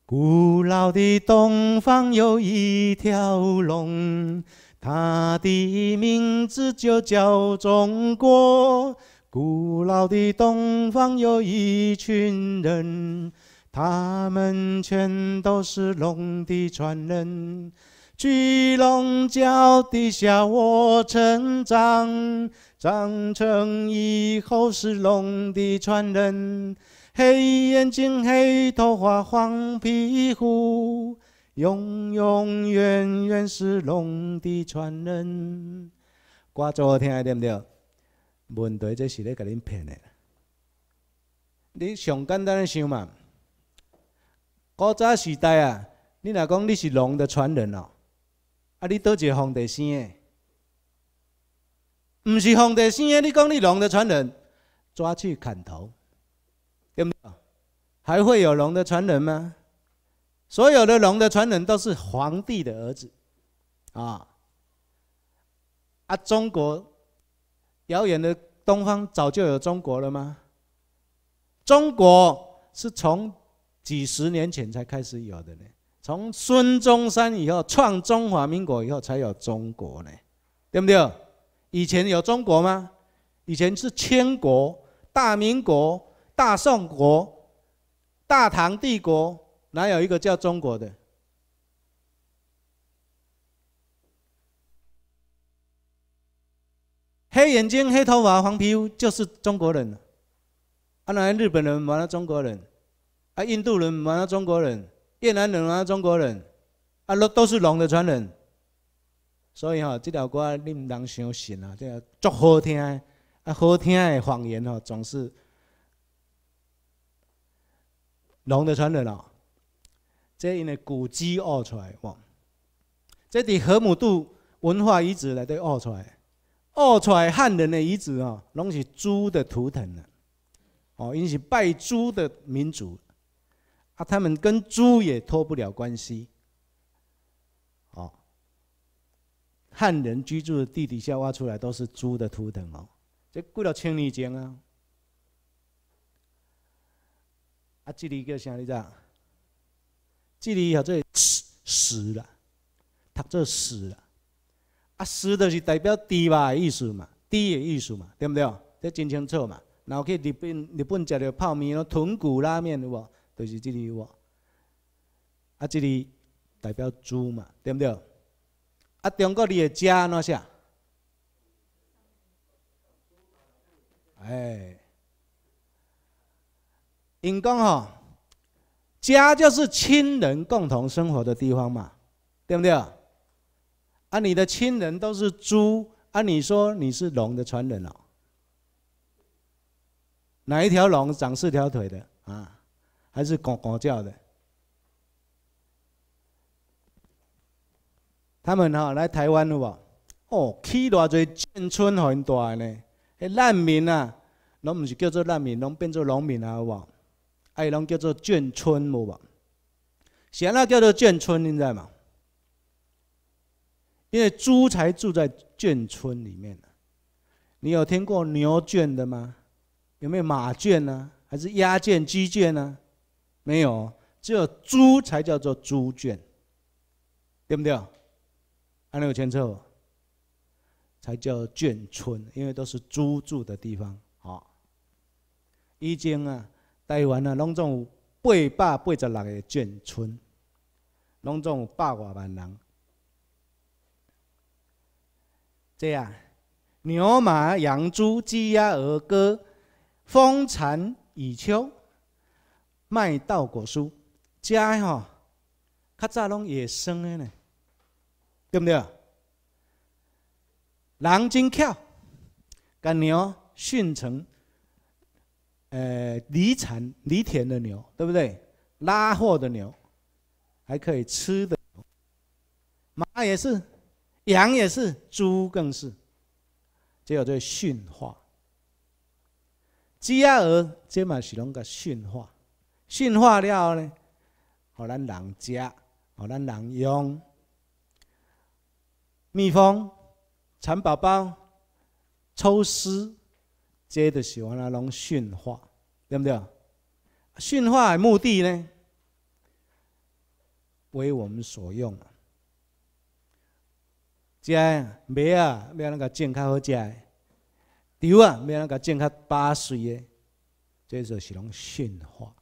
古老的东方有一条龙。它的名字就叫中国。古老的东方有一群人，他们全都是龙的传人。巨龙脚底下我成长，长成以后是龙的传人。黑眼睛，黑头发，黄皮肤。永永远远是龙的传人，挂住我听下对唔对？问题这是咧甲恁骗的。你上简单咧想嘛，古早时代啊，你若讲你是龙的传人哦，啊你倒一个皇帝生的，唔是皇帝生的，你讲你龙的传人，抓去砍头，对唔对？还会有龙的传人吗？所有的龙的传人都是皇帝的儿子，啊，啊！中国遥远的东方早就有中国了吗？中国是从几十年前才开始有的呢，从孙中山以后创中华民国以后才有中国呢，对不对？以前有中国吗？以前是千国、大明国、大宋国、大唐帝国。哪有一个叫中国的？黑眼睛、黑头发、黄皮肤就是中国人。啊，那日本人完了中国人，啊，印度人完了中国人，越南人完了中国人，啊，都都是龙的传人。所以哈，这条歌你唔当相信啊，这个足好听啊，好听的谎言哦，总是龙的传人哦。这因为古迹挖出来，哇！这伫河姆渡文化遗址里底挖出来，挖出来汉人的遗址啊，拢是猪的图腾呢。哦，因是拜猪的民族，啊，他们跟猪也脱不了关系。哦，汉人居住的地底下挖出来都是猪的图腾哦，这过了千里江啊。啊，这里叫啥里子？这里叫后做诗啦，读作诗啦。啊，诗就是代表肉的意思嘛，猪的意思嘛，对不对？这真清楚嘛。然后去日本，日本食着泡面咯，豚骨拉面有无？就是这里有无？啊，这里代表猪嘛，对不对？啊，中国你诶家哪些？哎，因讲吼。家就是亲人共同生活的地方嘛，对不对？啊，你的亲人都是猪啊？你说你是龙的传人哦？哪一条龙长四条腿的啊？还是呱呱叫的？他们哈来台湾了吧？哦，起偌济建村很大呢，诶，难民啊，拢唔是叫做难民，拢变做农民啊，好哎，隆叫做眷村，无吧？啥那叫做眷村？你知道吗？因为猪才住在眷村里面呢。你有听过牛圈的吗？有没有马圈呢？还是鸭圈、鸡圈呢？没有，只有猪才叫做猪圈，对不对？还能有牵扯不？才叫眷村，因为都是猪住的地方。好，一经啊。台湾啊，拢总有八百八十六个眷村，拢总有百外万人。这样，牛、马、羊、猪、鸡、鸭、鹅、鸽、风蚕、蚁、蚯、麦、稻、果蔬，家吼，较早拢野生的呢，对不对？人真巧，甲牛驯成。呃，犁田犁田的牛，对不对？拉货的牛，还可以吃的。马也是，羊也是，猪更是。只有这驯化。鸡鸭鹅，这嘛是龙格驯化，驯化了呢，好咱人吃，好咱人用。蜜蜂，蚕宝宝，抽丝。接就是王阿拢驯化，对不对？驯化目的呢？为我们所用。这麦啊，要那个种较好食；，稻啊，要那个种较把水的。这就是拢驯化。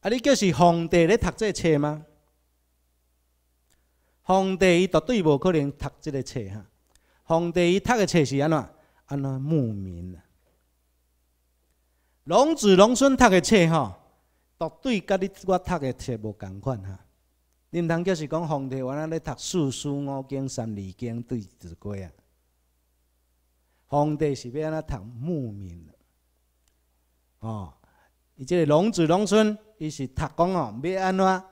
啊，你叫是皇帝咧读这册吗？皇帝伊绝对无可能读这个册哈。皇帝伊读的册是安怎？安怎牧民啊？龙子龙孙读的册吼，都对，甲你我读的册无共款哈。你唔通是讲皇帝原来咧读四书五经、三字经、对子规啊。皇帝是要安那读牧民的，哦。伊这个龙子龙孙，伊是读讲哦，要安怎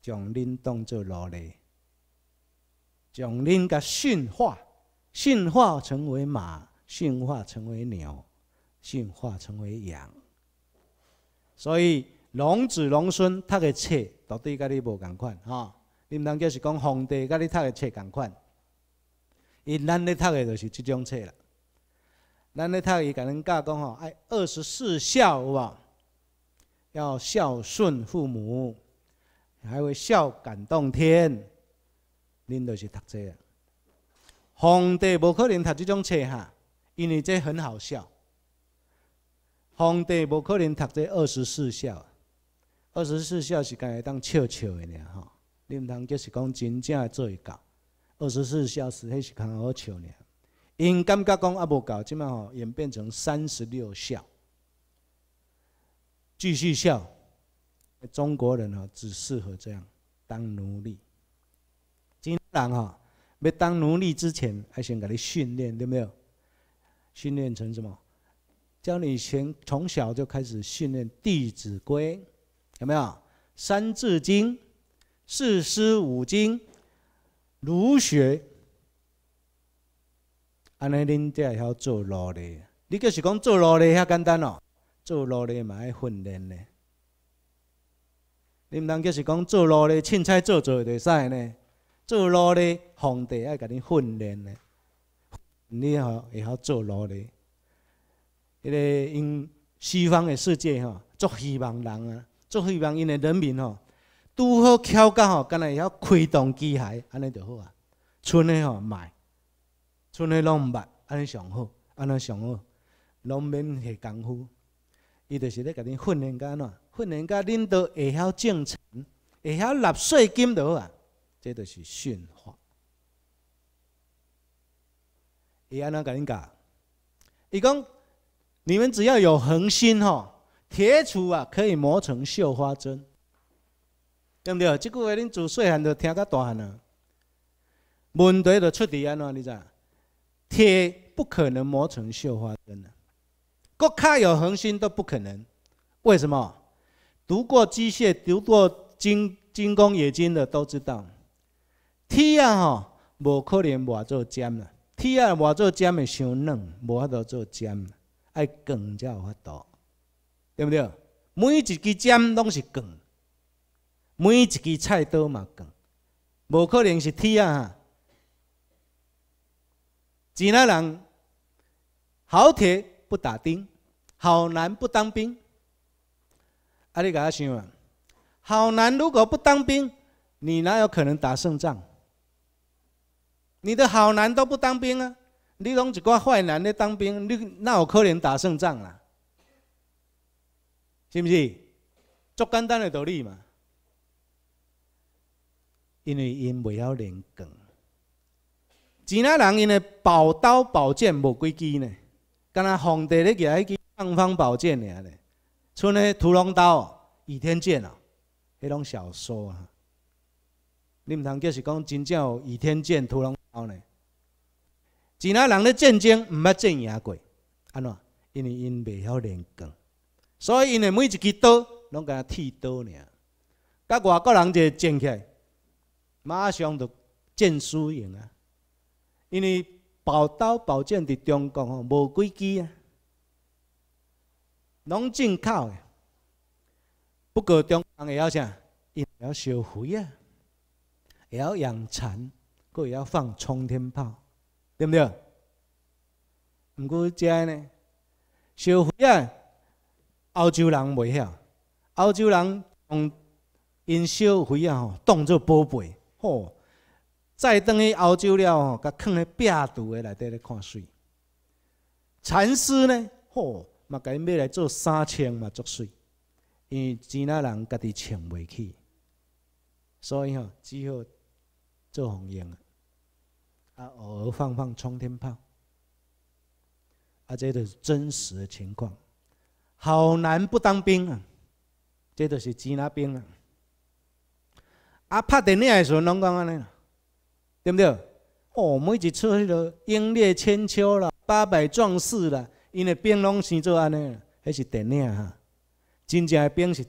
将人当做奴隶，将人甲驯化，驯化成为马，驯化成为鸟。驯化成为羊，所以龙子龙孙读的册到底甲你无共款哈。你唔通叫是讲皇帝甲你读的册共款，因咱咧读的就是这种册啦。咱咧读个，伊甲恁教讲吼，哎，二十四孝，有无？要孝顺父母，还会孝感动天，恁就是读这个，皇帝无可能读这种册哈，因为这很好笑。皇帝无可能读这二十四孝，二十四孝是家会当笑笑的呢吼，你毋通讲是讲真正做会到。二十四孝是迄是刚好笑呢，因感觉讲阿无够，即卖吼演变成三十六孝，继续孝。中国人吼只适合这样当奴隶。当人吼，要当奴隶之前，还先给你训练，对没有？训练成什么？教你从从小就开始训练《弟子规》，有没有《三字经》《四书五经》儒学？安尼恁才会晓做奴隶。你就是讲做奴隶遐简单哦，做奴隶嘛爱训练的。你唔通就是讲做奴隶，凊彩做做就使呢？做奴隶，皇帝爱甲你训练的，你好会晓做奴隶。迄个因西方的世界吼，足希望人啊，足希望因的人民吼，拄好巧甲吼，敢若会晓开动机械，安尼就好啊。村的吼卖，村的拢毋捌，安尼上好，安尼上好，农民的功夫，伊就是咧甲你训练干呐？训练甲恁都会晓种田，会晓纳税金著好啊。这就是驯化。伊安怎甲恁教？伊讲。你们只要有恒心，吼，铁杵啊可以磨成绣花针，对不对？这句话恁祖细汉多听过大汉了。问题就出在安怎？你知？铁不可能磨成绣花针的。国家有恒心都不可能。为什么？读过机械、读过精精工冶金的都知道，铁啊，吼，无可能磨做尖的。铁啊，磨做尖会伤软，无法度做尖。爱钢才有法刀，对不对？每一支尖拢是钢，每一支菜刀嘛钢，无可能是铁啊！济南人好铁不打钉，好男不当兵。阿你噶阿想啊？好男如果不当兵，你哪有可能打胜仗？你的好男都不当兵啊？你拢一挂坏男咧当兵，你哪有可能打胜仗啦？是毋是？足简单的道理嘛。因为因未晓练拳，其他人因的宝刀宝剑无规矩呢，敢若皇帝咧个支尚方宝剑尔嘞，像那屠龙刀、倚天剑啦，迄种小说啊。你毋通讲是讲真正有倚天剑、屠龙刀呢？只那人咧战争毋捌战赢过，安怎？因为因未晓练钢，所以因的每一支刀拢甲剃刀尔。甲外国人一战起，马上就战输赢啊！因为宝刀宝剑伫中国吼无规矩啊，拢进口的。不过中国人会晓啥？晓烧灰啊，也要养蚕，佮也要放冲天炮。对不对？不过这呢，烧灰啊，澳洲人袂晓。澳洲人用因烧灰啊吼当做宝贝，吼，再等于澳洲了吼，甲囥咧壁橱的内底咧看水。蚕丝呢，吼，嘛甲伊买来做纱窗嘛作水，因为吉那人家己穿袂起，所以吼只好做红颜啊。偶尔放放冲天炮，啊，这都是真实的情况。好男不当兵啊，这都是缉拿兵啊。啊，拍电影的时候拢讲安尼，对不对？哦，每一出那个英烈千秋了，八百壮士了，因为兵拢生做安尼，是电影哈，真正的兵是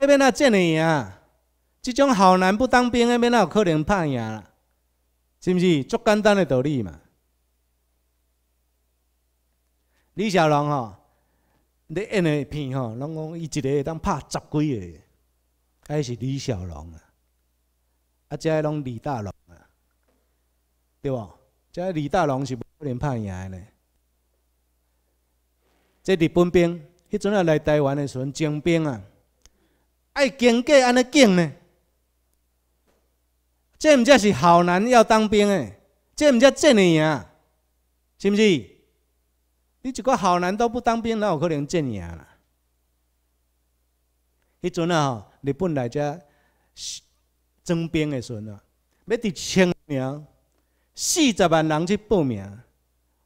这边哪啊？这种好男不当兵，要哪有可能打赢啦？是不是？足简单的道理嘛。李小龙吼，你演的片吼，拢讲伊一个当拍十几个，迄是李小龙啊。啊，这个拢李大龙啊，对不？这李大龙是无可能打赢的咧。这日本兵，迄阵啊来台湾的时阵，征兵啊，爱经过安尼经呢。这毋只是好男要当兵诶，这毋只真呢赢，是不是？你一个好男都不当兵，哪有可能真赢啦？迄阵啊，日本来遮征兵的时阵啊，要伫千名四十万人去报名，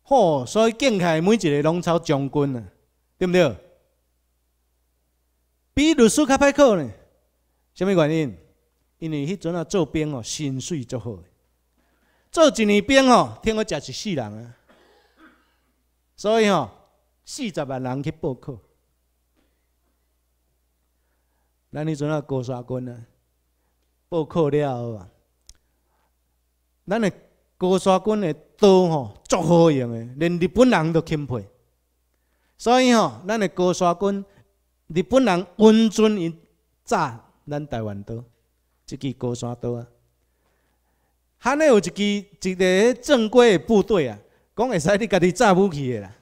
吼，所以建开每一个拢超将军啊，对毋对？比律师较歹考呢，什物原因？因为迄阵啊，做兵哦薪水足好，做一年兵哦，听我食是世人啊。所以哦，四十万人去报考，咱迄阵啊高沙军啊，报考了啊。咱的高沙军的刀吼足好用的，连日本人都钦佩。所以哦，咱的高沙军，日本人温存伊炸咱台湾岛。一支高山刀啊，安尼有一支一个正规的部队啊，讲会使你家己炸武器的啦，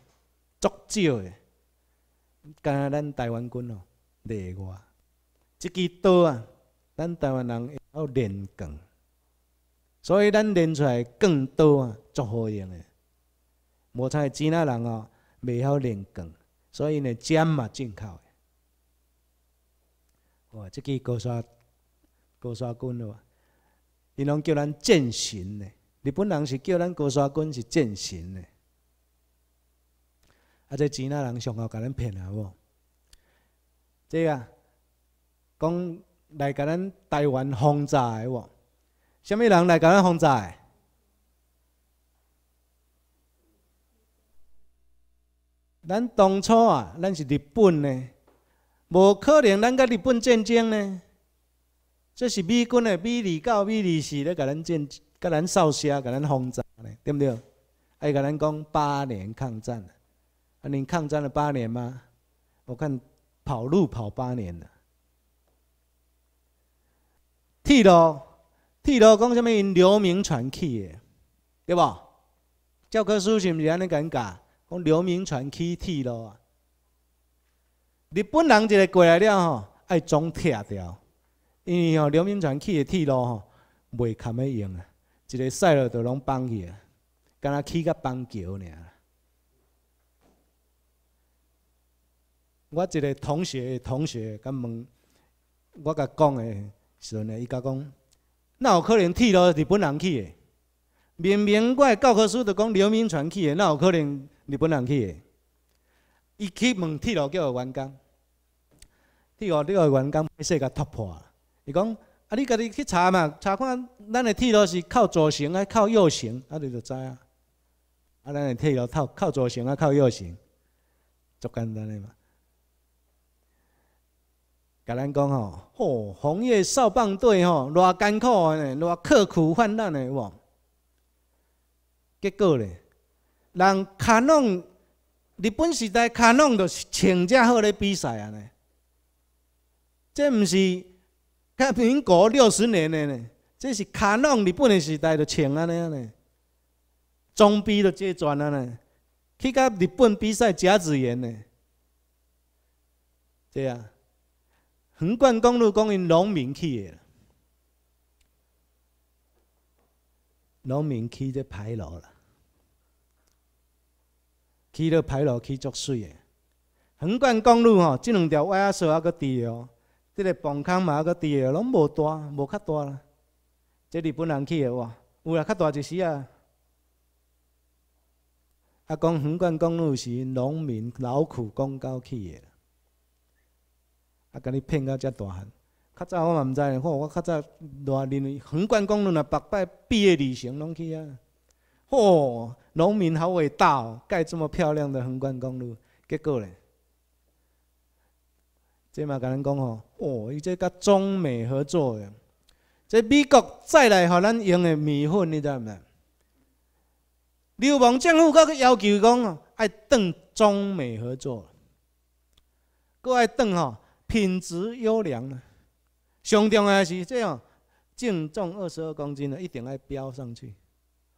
足少的。敢若咱台湾军哦，例外。这支刀啊，咱台湾人会晓练钢，所以咱练出来钢刀啊，足好用的。无像其他人哦，未晓练钢，所以呢，剑嘛进口的。哇，这支高山。高刷军的，伊拢叫咱战神呢。日本人是叫咱高沙军是战神呢。啊，这钱呐人上后甲咱骗啊，无？这个讲来甲咱台湾轰炸的无？什么人来甲咱轰炸？咱当初啊，咱是日本呢，无可能咱甲日本战争呢。这是美军的美二九、美二四咧，甲咱建、甲咱扫射、甲咱轰炸的，对不对？爱甲咱讲八年抗战啊，你抗战了八年吗？我看跑路跑八年了。铁路，铁路讲什么？流名传起的，对不？教科书是毋是安尼尴尬？讲流船传铁路啊。日本人一个过来了吼，爱总拆掉。因为吼，刘明传起的铁路吼，未堪用啊，一个塞了都拢崩去啊，敢若起个板桥尔。我一个同学的同学，甲问我甲讲的时阵呢，伊甲讲，那有可能铁路是日本人起明明我怪教科书，就讲刘明传起的，那有可能日本人起的？伊去问铁路个员工，铁路你个员工，批石甲突破是讲啊，你家己去查嘛，查看咱的铁路是靠左行啊，靠右行，啊，你就知啊。啊，咱的铁路靠靠左行啊，靠右行，足简单的嘛。甲咱讲吼，吼红叶扫棒队吼，偌艰苦呢，偌刻苦泛难的哇！结果呢，人卡弄日本时代卡弄是穿遮好咧比赛啊呢，这毋是？看民国六十年的呢，这是卡弄日本时代就穿安尼啊呢，装逼都这穿安尼，去甲日本比赛假子言呢，对啊。横贯公路讲因农民去的，农民去这排路啦，去到排路去作祟的。横贯公路吼，这两条歪啊，收啊个低哦。即个防空嘛，啊个地个拢无大，无较大啦。即日本人去的哇，有啊较大一时啊。啊，讲横贯公路是农民劳苦功高去的，啊，把你骗到遮大汉。较早我嘛毋知，吼，我较早热年，横贯公路啊，百摆毕业旅行拢去啊。嚯，农民好伟大，盖这么漂亮的横贯公路，结果嘞？即嘛甲人讲吼，哦，伊即甲中美合作的，即美国再来互咱用的面粉，你知道咩？流氓政府佫去要求讲爱邓中美合作，佫爱邓吼品质优良啦，上重要的是这样，净重二十二公斤的，一定要标上去。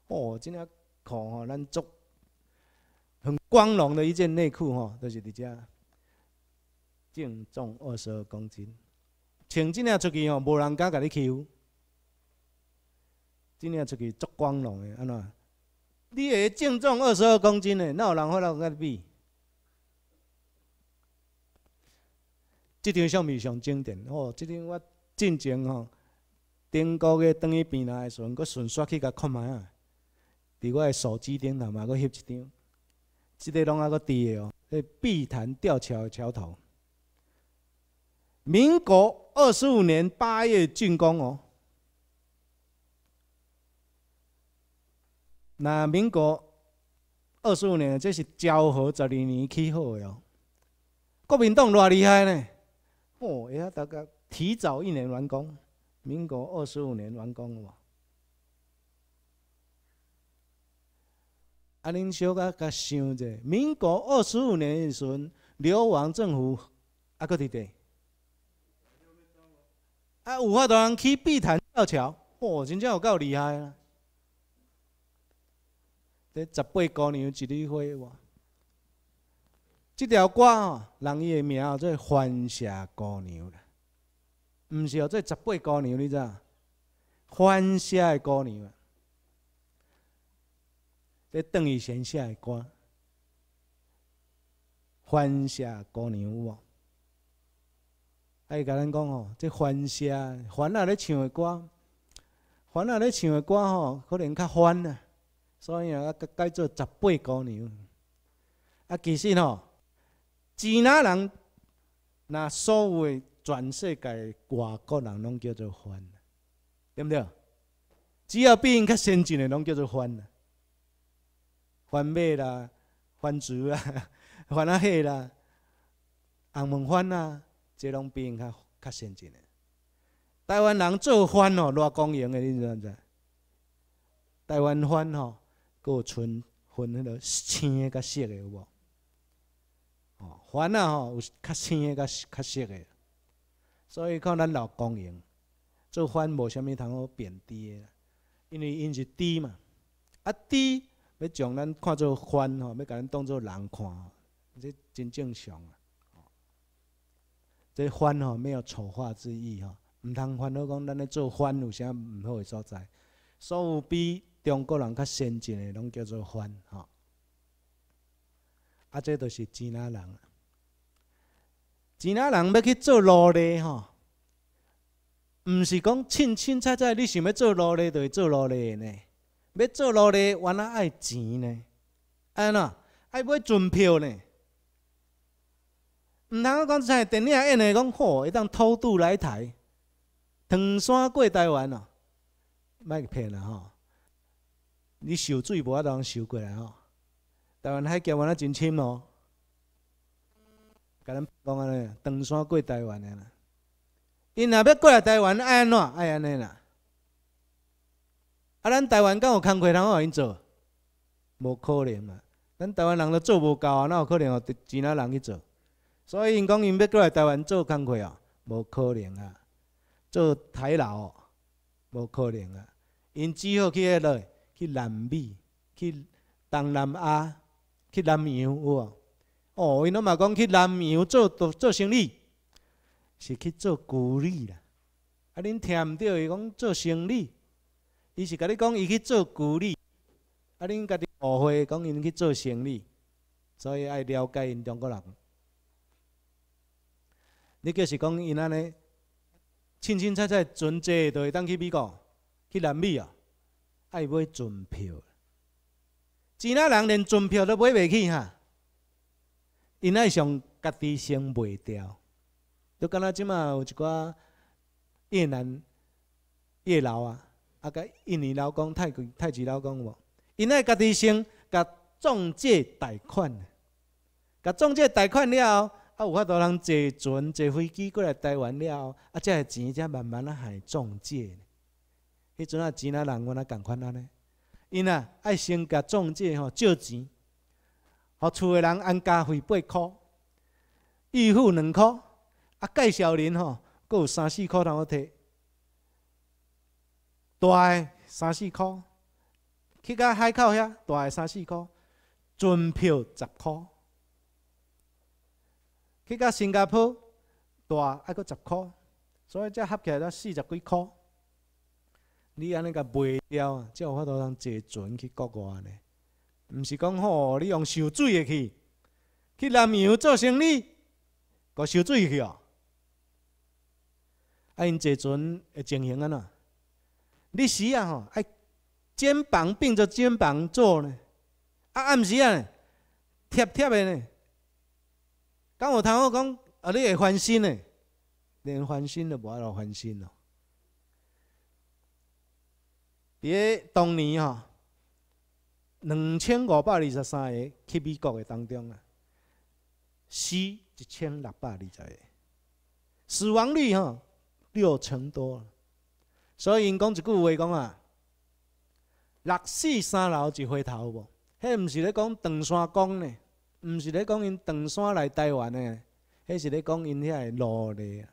哦，真天看吼咱做很光荣的一件内裤吼，就是伫遮。净重二十二公斤，穿只领出去吼，无人敢甲你负。只领出去足光荣的，安怎？你个净重二十二公斤个，那有人会来甲你比？这张相片上经典哦，这张我进前吼，顶个月当伊病来的时阵，佮顺续去佮看糜啊，伫我个手机顶头嘛，佮翕一张，即个拢还佮伫个哦，迄碧潭吊桥个桥头。民国二十五年八月竣工哦。那民国二十五年，这是昭和十二年起好的哦。国民党偌厉害呢？哦呀，大概提早一年完工。民国二十五年完工了。啊，恁小个个想者，民国二十五年时，流亡政府啊个伫底？啊，有法度通去碧潭吊桥，哇，真正有够厉害啦！这十八姑娘一枝花，哇，这条歌吼，人伊的名做《欢笑姑娘》啦，唔是哦，做《十八姑娘》你知？欢笑的姑娘，这邓丽贤写的歌，《欢笑姑娘》哇。爱甲咱讲吼，即反社欢啊咧唱的歌，欢啊咧唱的歌吼，可能较欢啊，所以啊改做十八姑娘。啊，其实吼，吉纳人那所有诶全世界外国人拢叫做欢，对毋对？只要变较先进诶，拢叫做欢啊，欢马啦，欢猪啦，欢啊蟹啦，红毛欢呐。这拢比因较较先进诶。台湾人做番哦，偌光荣的，你知不知？台湾番吼，有剩分迄啰青诶甲色诶有无？哦，番啊吼，有较青诶甲较色诶，所以看咱老光荣。做番无虾米通好贬低诶，因为因是低嘛。啊，低要将咱看做番吼，要甲咱当做人看，这真正常啊。这欢吼没有丑化之意吼，毋通烦恼讲咱咧做欢有啥毋好诶所在？所有比中国人较先进诶，拢叫做欢吼。啊，这都是钱南人。钱南人要去做奴隶吼，毋是讲清清彩彩，你想要做奴隶就会做奴隶呢。要做奴隶，原来爱钱呢，安那爱买船票呢？毋通我讲出，电影演的讲好，会当偷渡来台，唐山过台湾哦，卖个骗啊吼！你受罪无法当受过来吼，台湾海疆我拉真深哦。甲讲安尼，唐山过台湾的啦，因若要过来台湾爱安怎，爱安尼啦。啊，咱台湾敢有工课通互因做？无可能啊！咱台湾人都做无到啊，哪有可能哦？其他人去做？所以，因讲因要过来台湾做工课哦，无可能啊！做台劳无可能啊！因只好去迄落，去南美，去东南亚，去南洋有无？哦，因拢嘛讲去南洋做做生意，是去做古力啦。啊，恁听唔到伊讲做生意，伊是甲你讲伊去做古力。啊，恁家己误会讲因去做生意，所以爱了解因中国人。你就是讲，因安尼清清采采存钱，就会当去美国、去南美啊，爱买船票。钱他人连船票都买袂起哈，因爱想家己先卖掉。就敢若即马有一寡越南、越老啊，啊个印尼老公、泰国、泰国老公无？因爱家己先甲中介贷款，甲中介贷款了。后、有法度人坐船、坐飞机过来台湾了，啊，这钱才慢慢啊，还中介。迄阵啊，钱啊，人我那共款啊呢，因啊爱先甲中介吼借钱，互厝的人按加费八块，预付两块，啊介绍人吼，佫有三四块通好摕。大诶，三四块，去到海口遐，大诶三四块，船票十块。去到新加坡，大还佫十块，所以才合起来才四十几块。你安尼个卖掉，才有法度通坐船去国外呢。唔是讲吼，你用烧水去，去南洋做生意，佮烧水去哦。啊，因坐船会怎样安怎？你时啊吼，啊肩膀并做肩膀坐呢，啊暗时啊，贴贴的呢。当我谈我讲，啊，你也翻新嘞，连翻新都无法度翻新咯。比当年吼，两千五百二十三个去美国的当中啊，死一千六百二十个，死亡率吼六成多。所以因讲一句话讲啊，六死三老一回头无，迄毋是咧讲唐山讲呢。毋是咧讲因唐山来台湾诶，迄是咧讲因遐努力，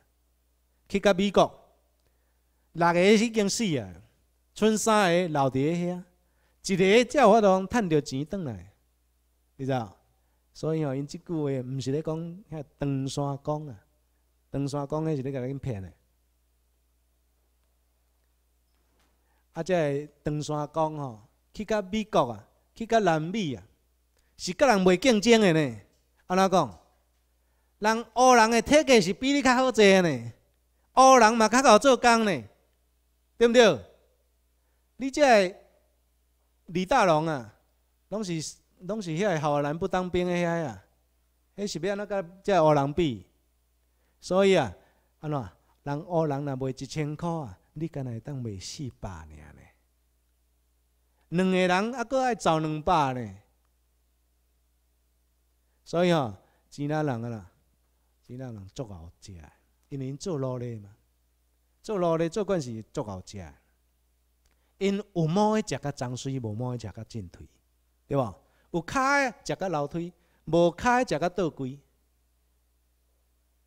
去到美国，六个已经死啊，剩三个留伫遐，一个则有法通趁着钱倒来，你知道？所以吼，因即句话毋是咧讲遐唐山工啊，唐山工迄是咧甲人骗诶。啊，即个唐山工吼，去到美国啊，去到南美啊。是个人袂竞争的呢？安怎讲？人乌人的体格是比你较好坐的呢，乌人嘛较会做工呢，对不对？你即李大龙啊，拢是拢是遐个好人不当兵的遐啊，迄是要安怎甲即乌人比？所以啊，安怎人乌人若卖一千块啊，你敢会当卖四百尔呢？两个人还佫爱找两百呢？所以吼，钱哪人啊啦？钱哪人足够食？因为做奴隶嘛，做奴隶做惯是足够食。因有毛的食个脏水，无毛的食个进腿，对吧？有脚个食个楼梯，无脚个食个倒龟。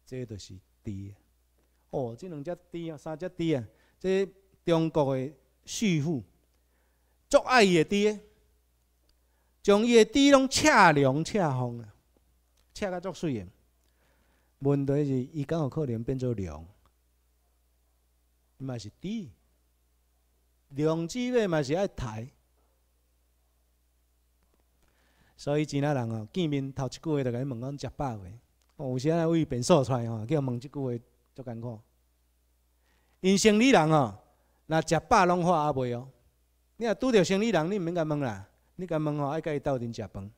这著是猪。哦，这两只猪啊，三只猪啊，这中国的畜牧足爱的猪，将伊的猪拢赤凉赤风啊。吃甲足水诶，问题是伊讲有可能变做凉，嘛是低，凉之咪嘛是爱大，所以钱啊人哦见面头一句话就甲你问讲食饱未？有时啊为变数出来吼，叫问即句话足艰苦。因生理人哦，若食饱拢喝阿袂哦，你若拄着生理人，你毋免甲问啦，你甲问哦爱甲伊斗阵食饭，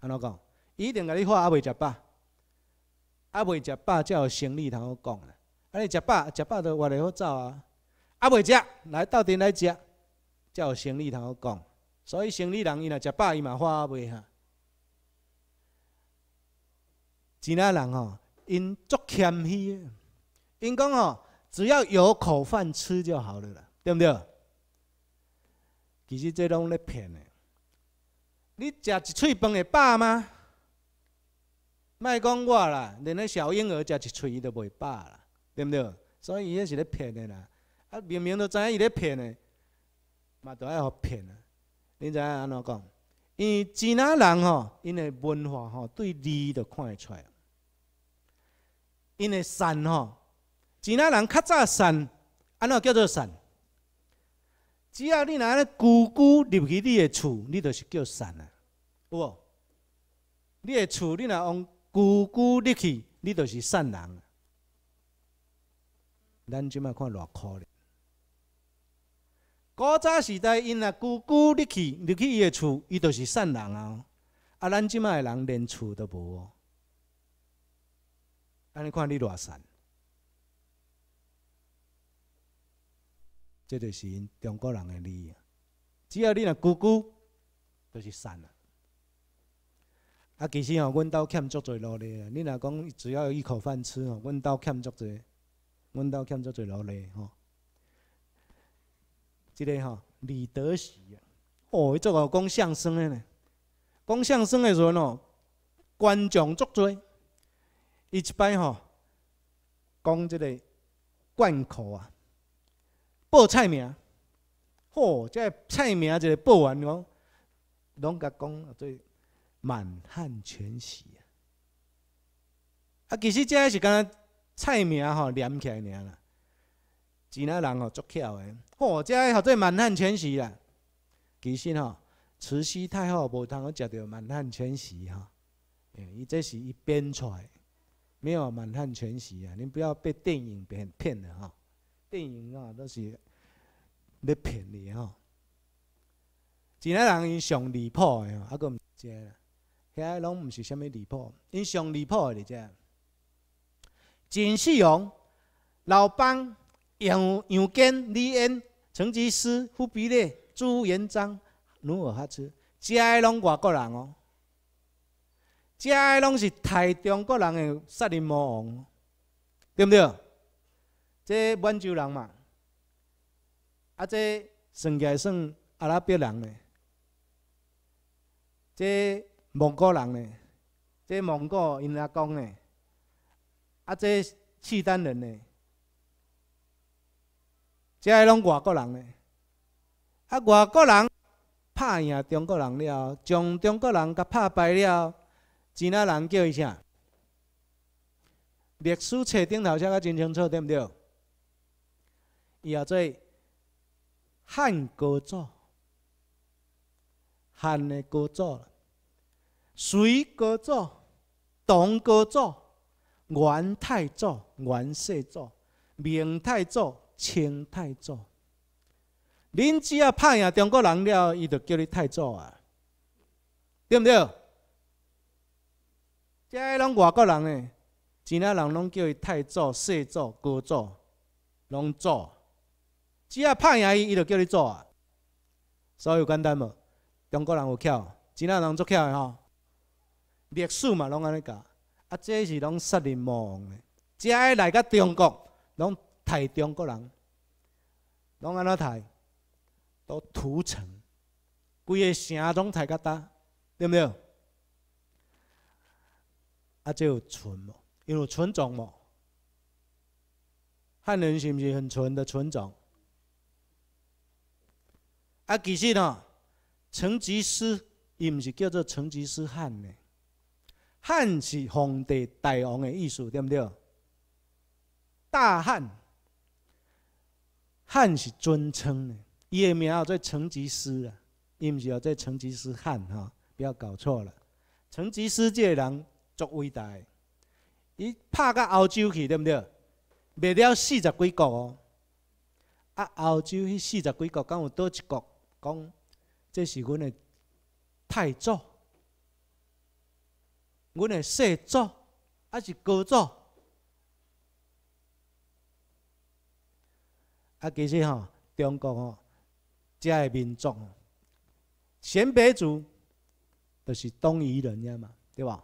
安怎讲？一定甲你花阿袂食饱，阿袂食饱才有生理通好讲啦。阿你食饱，食饱都活来好走啊。阿袂食，来到阵来食，才有生理通好讲。所以生理人，伊若食饱伊嘛花阿袂哈。其他人吼，因足谦虚，因讲吼，只要有口饭吃就好了啦，对不对？其实这拢咧骗的。你食一喙饭会饱吗？卖讲我啦，连那小婴儿食一寸都袂饱啦，对不对？所以伊那是咧骗的啦，啊明明都知影伊咧骗的，嘛都爱互骗啊。恁知影安怎讲？因为吉纳人吼，因的文化吼，对利都看会出。来。因的善吼，吉纳人较早善，安怎叫做善？只要你拿咧孤孤入去你的厝，你就是叫善啊，有无？你的厝你拿往姑姑入去，你就是善人。咱即卖看偌可怜。古早时代，因啊姑姑入去，入去伊的厝，伊就是善人啊。啊，咱即卖的人连厝都无哦。尼看你偌善，这就是因中国人诶，利益。只要你若姑姑，就是善啊。啊，其实吼，阮兜欠足侪努力啊！你若讲只要一口饭吃吼，阮兜欠足侪，阮兜欠足侪努力吼。即个吼，李德喜啊，哦，做我讲相声的呢，讲相声的时阵吼，观众足侪。伊一摆吼，讲即个贯口啊，报菜名，吼、即个菜名一个报完，拢拢甲讲最。满汉全席啊！啊，其实这个是刚刚菜名吼连起来尔啦。济南人哦足巧的，我个好做满汉全席啦。其实吼，慈禧太后无通食到满汉全席哈。伊这是一编出来，没有满汉全席啊！你不要被电影骗骗了哈。电影啊，都是咧骗你吼。济南人伊上离谱的，啊个唔知啦。遐拢毋是虾物离谱，因上离谱的这秦始皇、老邦、杨杨坚、李恩、成吉思、忽必烈、朱元璋、努尔哈赤，遮个拢外国人哦，遮个拢是杀中国人嘅杀人魔王，对毋对？这满洲人嘛，啊，这算起来算阿拉伯人呢。这。蒙古人呢，这蒙古因阿讲呢，啊这契丹人呢，这拢外国人呢，啊外国人拍赢中国人了，将中国人甲拍败了，吉那人叫伊啥？历史册顶头写甲真清楚，对不对？伊后做汉高祖，汉的高祖。水高祖、唐高祖、元太祖、元世祖、明太祖、清太祖。恁只要拍赢中国人了，伊就叫你太祖啊，对毋对？即个拢外国人呢，几仔人拢叫伊太祖、世祖、高祖、龙祖。只要拍赢伊，伊就叫你祖啊。所以简单无，中国人有巧，几仔人做巧的吼？历史嘛，拢安尼教，啊，这是拢杀人魔王的。个来个中国，拢杀中国人，拢安怎杀，都屠城，规个城都杀个大，对不对？啊，即有纯无？因为纯种无？汉人是毋是很纯的纯种？啊，其实哦，成吉思伊毋是叫做成吉思汗呢？汉是皇帝大王的意思，对不对？大汉，汉是尊称的。伊的名叫做成吉思啊？伊毋是叫做成吉思汗哈？不要搞错了。成吉思这个人足伟大，伊拍到欧洲去，对不对？灭了四十几国哦。啊，欧洲迄四十几国，讲有一国讲，这是阮的太祖。阮诶世族还是高族？啊，其实吼中国吼、哦，诶民族，鲜卑族就是东夷人家嘛，对吧？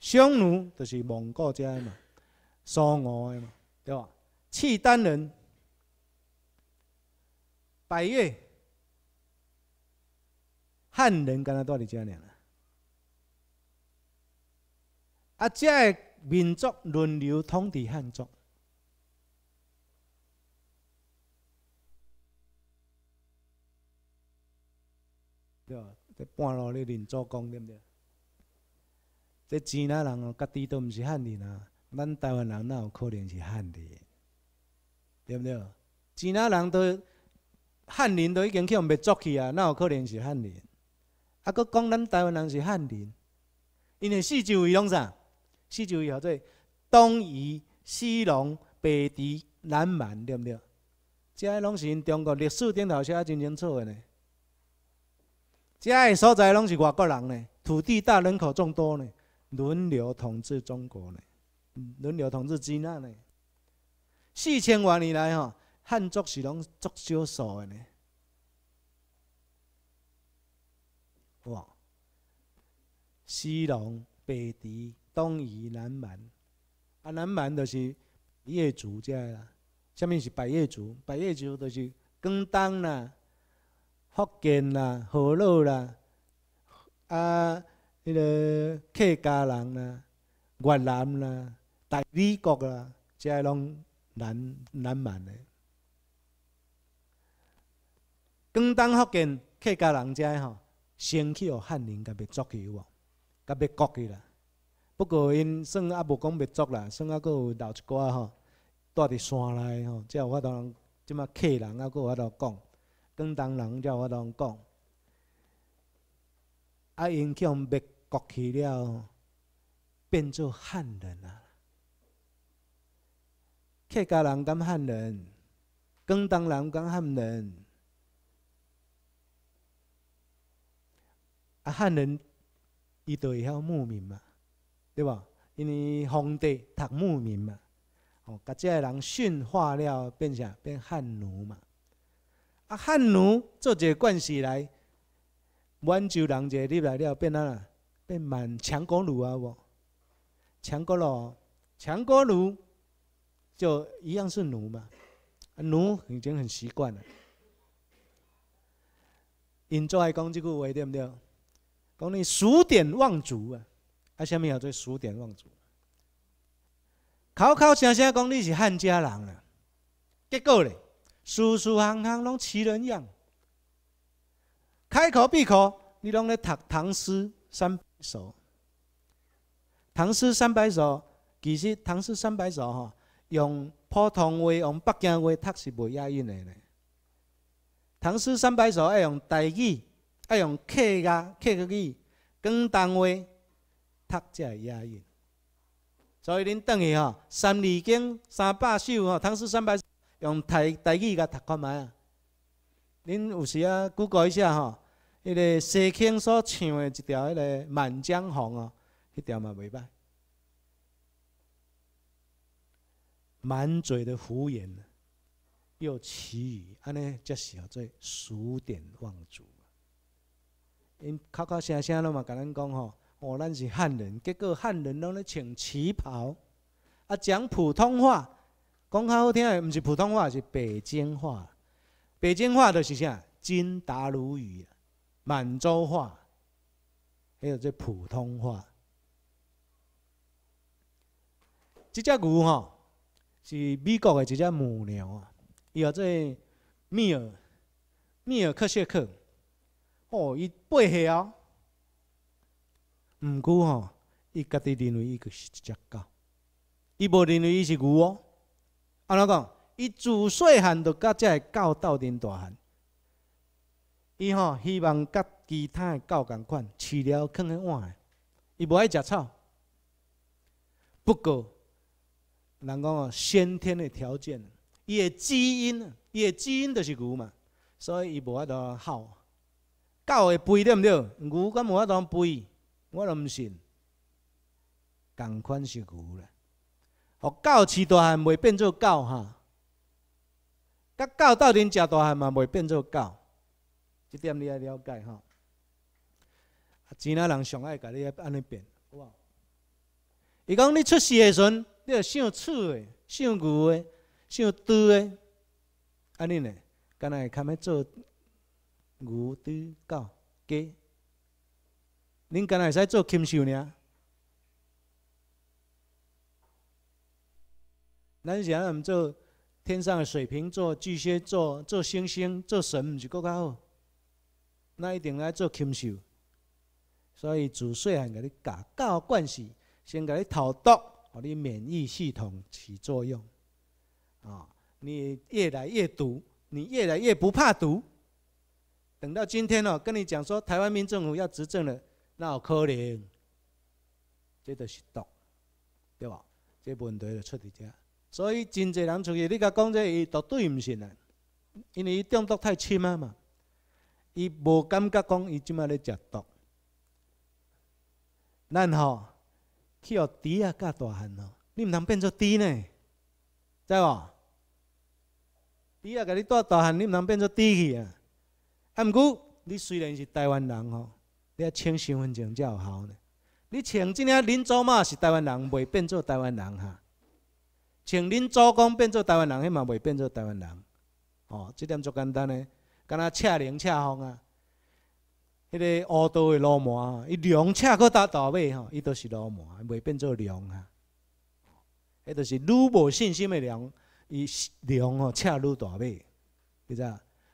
匈奴就是蒙古遮诶嘛，苏俄的嘛，对吧？契丹人、百越、汉人，敢才到底遮样啦？啊！即个民族轮流统治汉族，对无？即半路咧，民族讲对不对？即钱他人哦，家己都唔是汉人啊。咱台湾人哪有可能是汉人？对不对？钱他人都汉人，都已经去灭族去啊，哪有可能是汉人？啊！佮讲咱台湾人是汉人，因为四周围拢啥？四周以后做东夷、西戎、北狄、南蛮，对不对？这拢是因中国历史顶头写真清楚的呢。这的所在拢是外国人呢，土地大、人口众多呢，轮流统治中国呢，轮流统治指南呢。四千万年来，哈，汉族是拢足少数的呢。哇，西戎、北狄。东夷、南蛮，啊，南蛮就是叶族遮啦。下面是百叶族，百叶族就是广东啦、福建啦、河洛啦，啊，迄个客家人啦、越南啦、大美国啦，遮拢南南蛮的。广东、福建、客家人遮吼，先去互汉人甲别足球哦，甲灭国去啦。不过，因算啊无讲灭族啦，算啊佫有留一寡吼，住伫山内吼，才有法度人即嘛客人，啊，佫有法度讲广东人，才有法度讲。啊，因去互灭国去了，变做汉人啦。客家人讲汉人，广东人讲汉人，啊，汉人伊都会晓牧民嘛。对吧？因为皇帝读牧民嘛，哦，把这些人驯化了，变成变汉奴嘛。啊，汉奴做一个官势来，满洲人一入来了，变哪啦？变满强国奴啊，无？强国炉，强国奴就一样是奴嘛。奴已经很习惯了，因做爱讲这句话，对不对？讲你数典忘祖啊！啊！下面叫做熟点忘主，口口声声讲你是汉家人啦，结果咧，书书行行拢奇人样。开口闭口你拢咧读唐诗三百首。唐诗三百首其实唐诗三百首哈，用普通话、用北京话读是袂押韵的咧。唐诗三百首爱用台语，爱用客家客家语、广东话。读即系压抑，所以您等于吼《三字经》三百首吼，《唐诗三百》用台台语甲读看卖啊。您有时啊谷歌一下吼，迄个西庆所唱的一条迄个《满江红》哦，迄条嘛袂歹。满嘴的胡言，又词语安尼，即是叫做数典忘祖因口口声声拢嘛，甲咱讲吼。哦，咱是汉人，结果汉人拢咧穿旗袍，啊讲普通话，讲较好听的，毋是普通话，是北京话。北京话就是啥，京达鲁语、满洲话，还有这普通话。这只牛吼，是美国的一只母牛啊，伊号做米尔，米尔克谢克。哦，伊八岁啊。毋过吼，伊家己认为伊个是只狗，伊无认为伊是牛哦。安怎讲，伊自细汉就甲只狗斗阵大汉，伊吼希望甲其他个狗共款，饲了囥喺碗个，伊无爱食草。不过，人讲哦，先天的条件，伊个基因，伊个基因就是牛嘛，所以伊无法当好。狗会肥对毋对？牛敢无法当肥。我都唔信，同款是牛啦。哦，狗饲大汉，袂变做狗哈。甲狗斗阵食大汉嘛，袂变做狗。这点你要了解哈。啊，钱啊人上爱家咧，安尼变，有无？伊讲你出世的时阵，你要像猪的、像牛的、像猪的，安尼呢？干会堪们做牛、猪、狗，鸡？恁干那会使做禽兽呢？咱安尼做天上的水瓶座、巨蟹座、做星星、做神，毋是更加好？那一定爱做禽兽。所以自细汉给你教教关系，先给你淘毒，互你免疫系统起作用。哦，你越来越毒，你越来越不怕毒。等到今天哦，跟你讲说，台湾民政府要执政了。那可能，这就是毒，对吧？这问题就出在遮。所以真侪人出去，你甲讲这伊绝对唔是呢？因为伊中毒太深啊嘛，伊无感觉讲伊即卖咧食毒。咱吼，去学猪啊，加大汉吼，你唔通变做猪呢，知无？猪啊，甲你带大汉，你唔通变做猪去啊。啊，唔过你虽然是台湾人吼。你要穿身份证才有效呢。你穿即领恁祖妈是台湾人，袂变做台湾人哈。穿恁祖公变做台湾人，迄嘛袂变做台湾人。哦，即点足简单呢，敢若赤凉赤风啊。迄个乌道的老毛啊，伊凉恰可搭大尾吼，伊都是老毛，袂变做凉啊。迄都是愈无信心的凉，伊凉哦赤愈大尾，你知？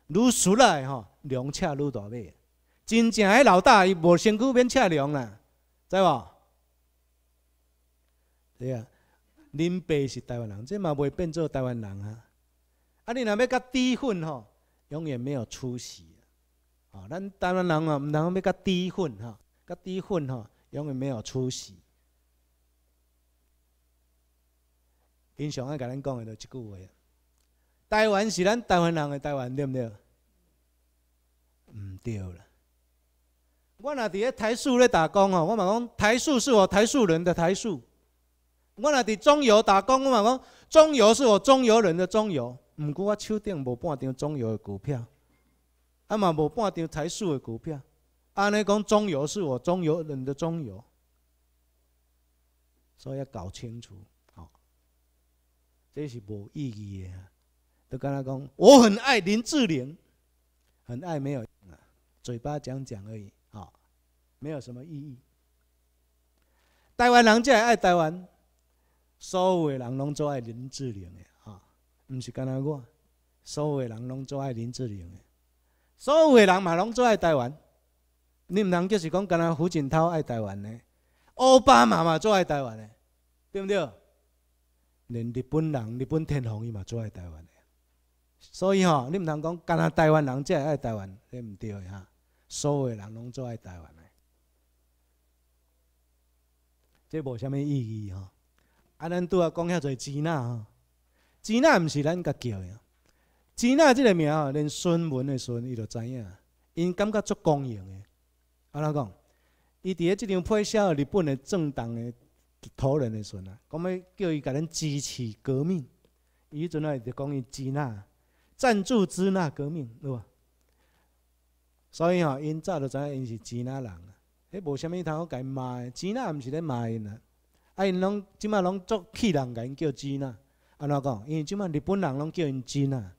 愈出来吼，凉赤愈大尾。真正诶，老大伊无身躯免测量啦，知无？对啊，恁爸是台湾人，即嘛袂变做台湾人啊！啊，你若要甲低混吼，永远没有出息啊！咱台湾人啊，毋通要甲低混吼，甲低混吼，永远没有出息。经常爱甲咱讲的就一句话：台湾是咱台湾人的台湾对毋对？毋对啦。我若伫咧台塑咧打工哦，我嘛讲台塑是我台塑人的台塑。我若伫中油打工，我嘛讲中油是我中油人的中油。毋过我手顶无半张中油的股票，啊嘛无半张台塑的股票。安尼讲中油是我中油人的中油，所以要搞清楚，哦，这是无意义的。都跟他讲，我很爱林志玲，很爱没有，嘴巴讲讲而已。没有什么意义。台湾人才爱台湾，所有的人拢做爱林志玲的啊，唔是干阿我，所有的人拢做爱林志玲的，所有的人嘛拢做爱台湾，你唔通就是讲干阿胡锦涛爱台湾呢？奥巴马嘛做爱台湾呢？对不对？连日本人、日本天皇伊嘛做爱台湾的，所以吼，你唔通讲干阿台湾人才爱台湾，你唔对哈，所有的人拢做爱台湾的。这无虾米意义吼！啊，咱拄啊讲遐侪支那，支那毋是咱家叫的。支那即个名，连孙文的孙伊都知影，因感觉足光荣的。安怎讲，伊伫咧即场配销日本的政党的头人的孙啊，讲要叫伊甲咱支持革命，伊阵来就讲伊支那赞助支那革命，对吧？所以吼，因早就知影，因是支那人。迄无虾米通甲伊骂诶，钱那毋是咧骂因呐，啊因拢即马拢作气人，甲因叫钱那，安怎讲？因为即马日本人拢叫因钱那，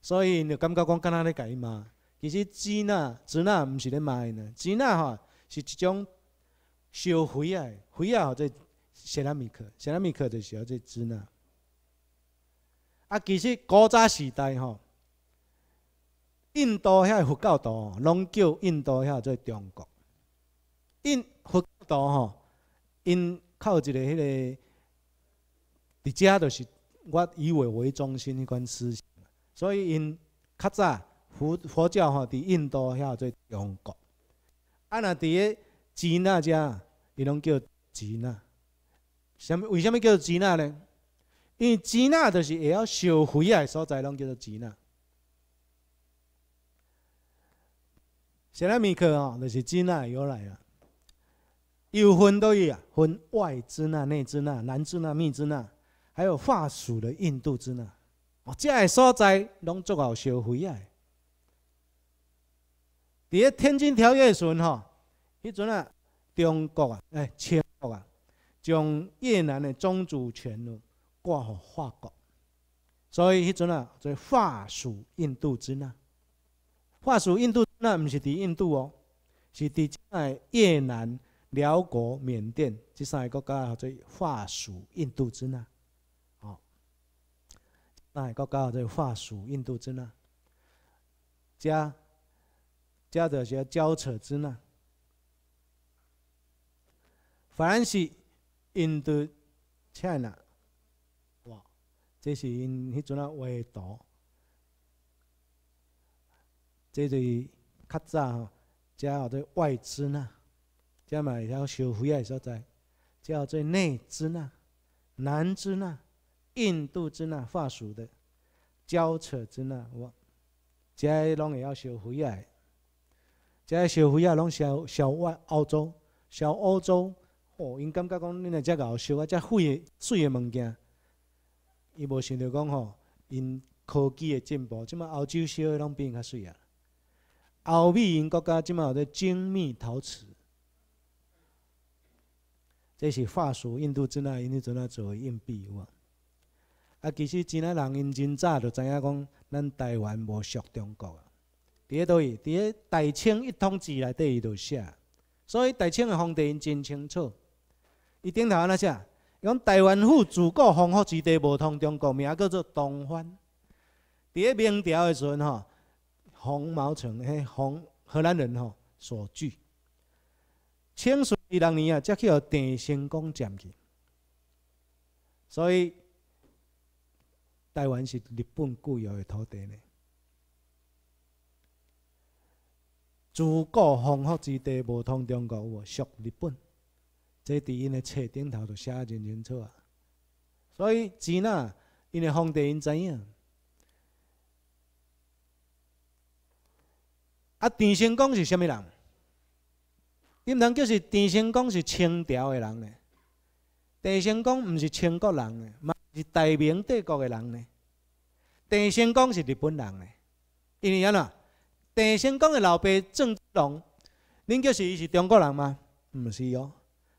所以就感觉讲敢若咧伊骂，其实钱那钱那毋是咧骂因呐，支那吼是一种烧灰诶，灰啊吼在谢拉米克，谢拉米克就是叫支那。啊，其实古早时代吼，印度遐佛教徒拢叫印度遐做中国。因佛道吼，因靠一个迄个，伫遮就是我以我为中心迄款思想，所以因较早佛佛教吼，伫印度遐做中国，啊，若伫诶支那遮，伊拢叫支那。什为虾物叫支那呢？因支那就是会晓烧火啊所在，拢叫做支那。啥拉米克吼，就是支那由来啊。又分到伊啊，分外资那、内资那、南资那、密资那，还有华属的印度资那，哦，这些所在拢做好烧回啊。在天津条约时吼，迄阵啊，中国啊，哎，清国啊，将越南的宗主权呢，挂给法国。所以迄阵啊，做法属印度资那，法属印度那唔是伫印度哦，是伫在越南。辽国、缅甸，即三个国家在华属印度支那，哦，三个国家在华属印度支那，加加着些交扯之呢？凡是印度、China，哇，这是因迄阵啊歪倒，这是扩张加我的外资呢？遮嘛也要烧灰啊！以后在，叫做内之那，南之那，印度之那，法属的，交扯之那，我，遮拢也要烧灰啊！遮烧灰啊，拢烧烧外欧洲，烧欧洲，哦，因感觉讲恁内只 𠰻 烧啊，遮废的碎的物件，伊无想着讲吼，因科技的进步，即嘛欧洲烧的拢变较碎啊，欧美因国家即嘛有的精密陶瓷。这是法属印度之奈，印度之奈做硬币有无？啊，其实真啊人因真早就知影讲，咱台湾无属中国啊。伫一倒位，伫一大清一统志内底伊就写，所以大清的皇帝因真清楚。伊顶头那写，伊讲台湾府自古皇富之地，无通中国，名叫做东番。伫一明朝的时阵吼，洪毛城嘿洪荷兰人吼所据。清顺治六年啊，才去互田兴功占去，所以台湾是日本固有的土地呢。自古皇府之地，无通中国有，属日本，这伫因的册顶头就写得真清楚啊。所以钱呐，因嘅皇帝因知影。啊，田兴功是虾米人？毋通叫是郑成功是清朝的人呢，郑成功毋是清国人呢，是大明帝国的人呢。郑成功是日本人呢，因为安那，郑成功的老爸郑芝龙，恁叫是伊是中国人吗？毋是哦，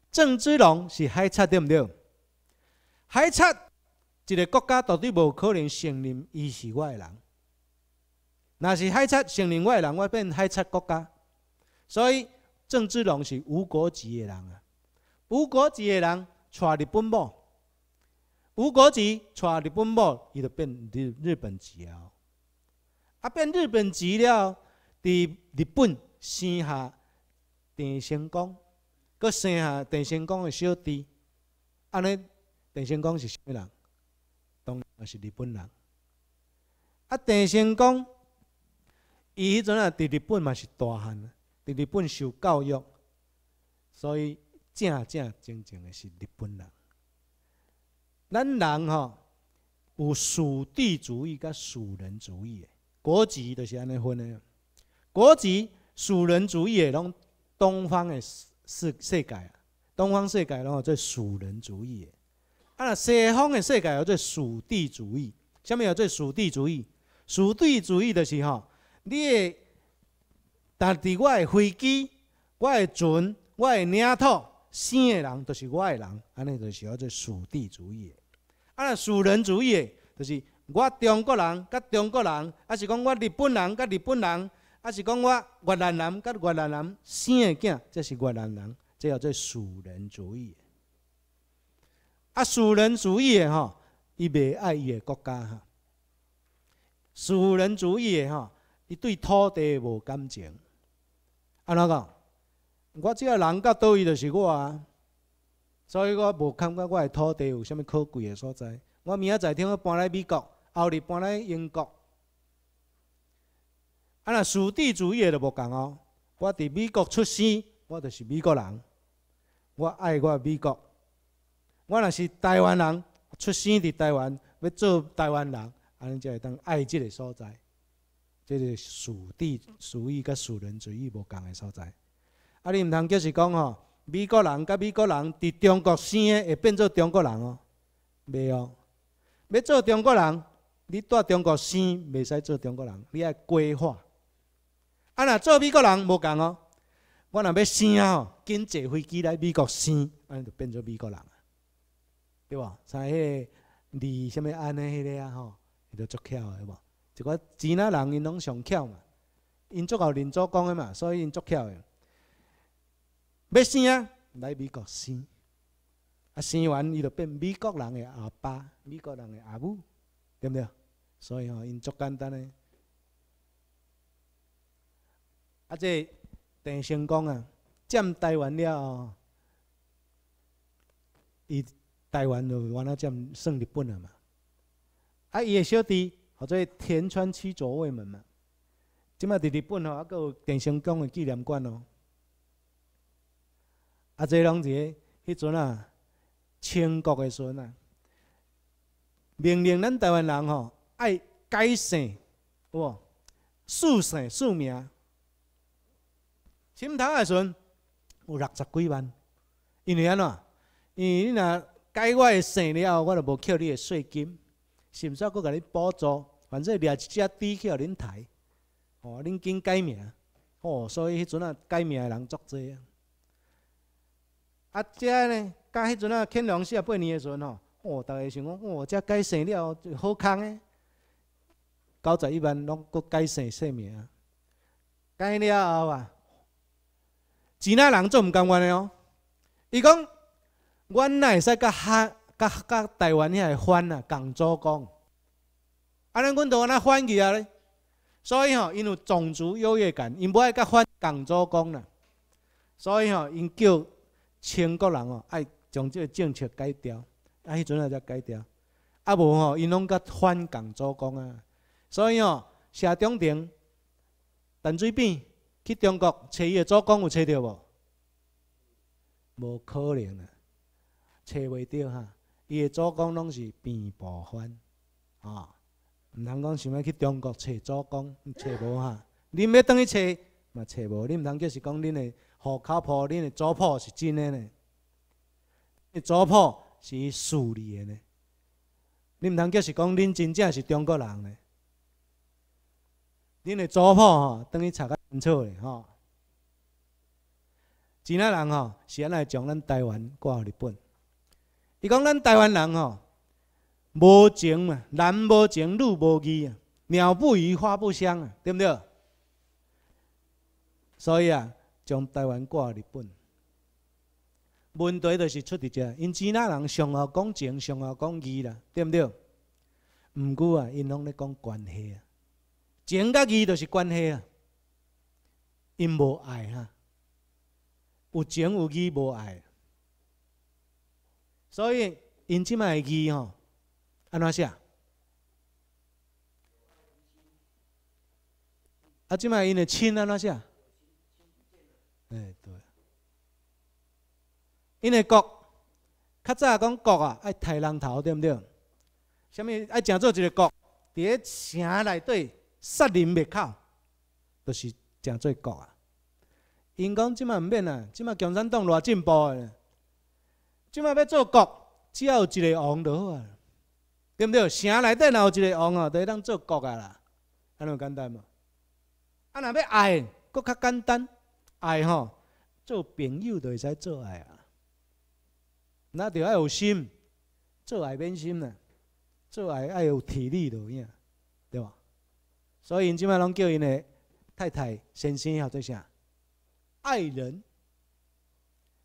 郑芝龙是海贼，对毋对？海贼一个国家到底无可能承认伊是我的人，若是海贼承认我的人，我变海贼国家，所以。郑芝龙是无国籍的人啊，无国籍的人娶日本某，无国籍娶日本某，伊就变日日本籍了。啊，变日本籍了，在日本生下郑成功，搁生下郑成功的小弟。安尼，郑成功是啥物人？当然是日本人。啊，郑成功伊迄阵啊，在日本嘛是大汉。伫日本受教育，所以正正正正的是日本人。咱人哦、有属地主义跟属人主义诶，国籍就是安尼分诶。国籍属人主义诶，拢东方诶世世界啊，东方世界拢有做属人主义诶。啊，西方诶世界有做属地主义，下面有做属地主义。属地主义的吼、候，你。但是我的飞机、我的船、我的领土，生的人都是我的人，安尼就是叫做属地主义啊，若属人主义就是我中国人甲中国人，还是讲我日本人甲日本人，还是讲我越南人甲越南人，生的囝则是越南人，即叫做属人主义。啊，属人主义的吼，伊未爱伊的国家哈。属人主义的吼，伊对土地无感情。安怎讲？我即个人甲到伊，就是我啊。所以我无感觉我的土地有啥物可贵的所在。我明仔载天我搬来美国，后日搬来英国。啊，那属地主义的就无共哦。我伫美国出生，我就是美国人。我爱我美国。我若是台湾人，出生伫台湾，要做台湾人，安尼才会当爱即个所在。这是属地、属意、甲属人主义无共的所在。啊，你毋通就是讲吼，美国人甲美国人伫中国生的会变做中国人哦？袂哦。要做中国人，你住中国生袂使做中国人，你爱规划。啊，若做美国人无共哦，我若要生吼，紧坐飞机来美国生，安尼就变做美国人啊，对无？像迄个李什物安尼迄个啊吼，就足巧的，对无？一个钱啊，人因拢上巧嘛，因足够人做工的嘛，所以因足巧的。要生啊，来美国生，啊生完伊就变美国人诶，阿爸，美国人诶，阿母，对不对？所以吼因足简单嘞。啊，即郑成功啊，占台湾了，伊台湾就原来占算日本了嘛，啊伊诶小弟。或者田川区左卫门嘛，即卖伫日本吼，还阁有田成功诶纪念馆哦。啊，即拢是迄阵啊，清国诶阵啊，命令咱台湾人吼爱改姓，有无？姓姓改名，清朝诶阵有六十几万，因为安怎？因为你若改我诶姓了，我著无扣你诶税金。是毋是啊？佫甲你补助，反正掠一只猪去互恁睇，哦，恁紧改名，哦，所以迄阵啊，改名的人作侪。啊，啊，个呢，甲迄阵啊，乾隆四十八年的阵吼，哦，逐个想讲，哦，遮改姓了就好康的，九十一万拢搁改姓新名。改了后啊，几那人做毋甘愿的哦，伊讲，阮我会使甲哈？甲甲台湾遐个番啊，共做公。安尼阮都安尼反去啊？所以吼，因有种族优越感，因不爱甲反共做公啦。所以吼，因叫中国人哦，爱将即个政策改掉。啊，迄阵也才改掉。啊，无吼，因拢甲反共做公啊。所以吼，谢中平、陈水扁去中国找伊个祖公有找着无？无可能啊，找袂着哈。伊的祖公拢是变不翻啊！唔通讲想要去中国找祖公，找无哈。恁要等于找嘛找无，恁唔通就是讲恁的户口簿、恁的祖谱是真嘞呢？祖谱是树立嘞呢？恁唔通就是讲恁真正是中国人呢？恁的祖谱吼，等于查较清楚嘞吼，几那人吼，是来将咱台湾挂给日本？伊讲咱台湾人吼无情啊，男无情女无义啊，鸟不语花不香啊，对毋对？所以啊，将台湾挂日本。问题就是出伫这，因只那人上下讲情，上下讲义啦，对毋对？毋过啊，因拢咧讲关系啊，情甲义就是关系啊，因无爱啊，有情有义无爱。所以，因即卖字吼，安怎写？啊，即卖因的亲安怎写？哎，对。因的国，较早讲国啊，爱抬人头，对不对？什么爱整做一个国？伫在城内底杀人灭口，就是诚做国啊。因讲即卖唔免啊，即卖共产党偌进步。即马要做国，只要有一个王就好啊，对不对？城内底若有一个王啊，就会当做国啊啦，安尼简单嘛。啊，若要爱，搁较简单，爱吼，做朋友就会使做爱啊，那就要有心，做爱免心啦，做爱爱有体力的影，对吧？所以，因即马拢叫因的太太、先生，或者做啥？爱人。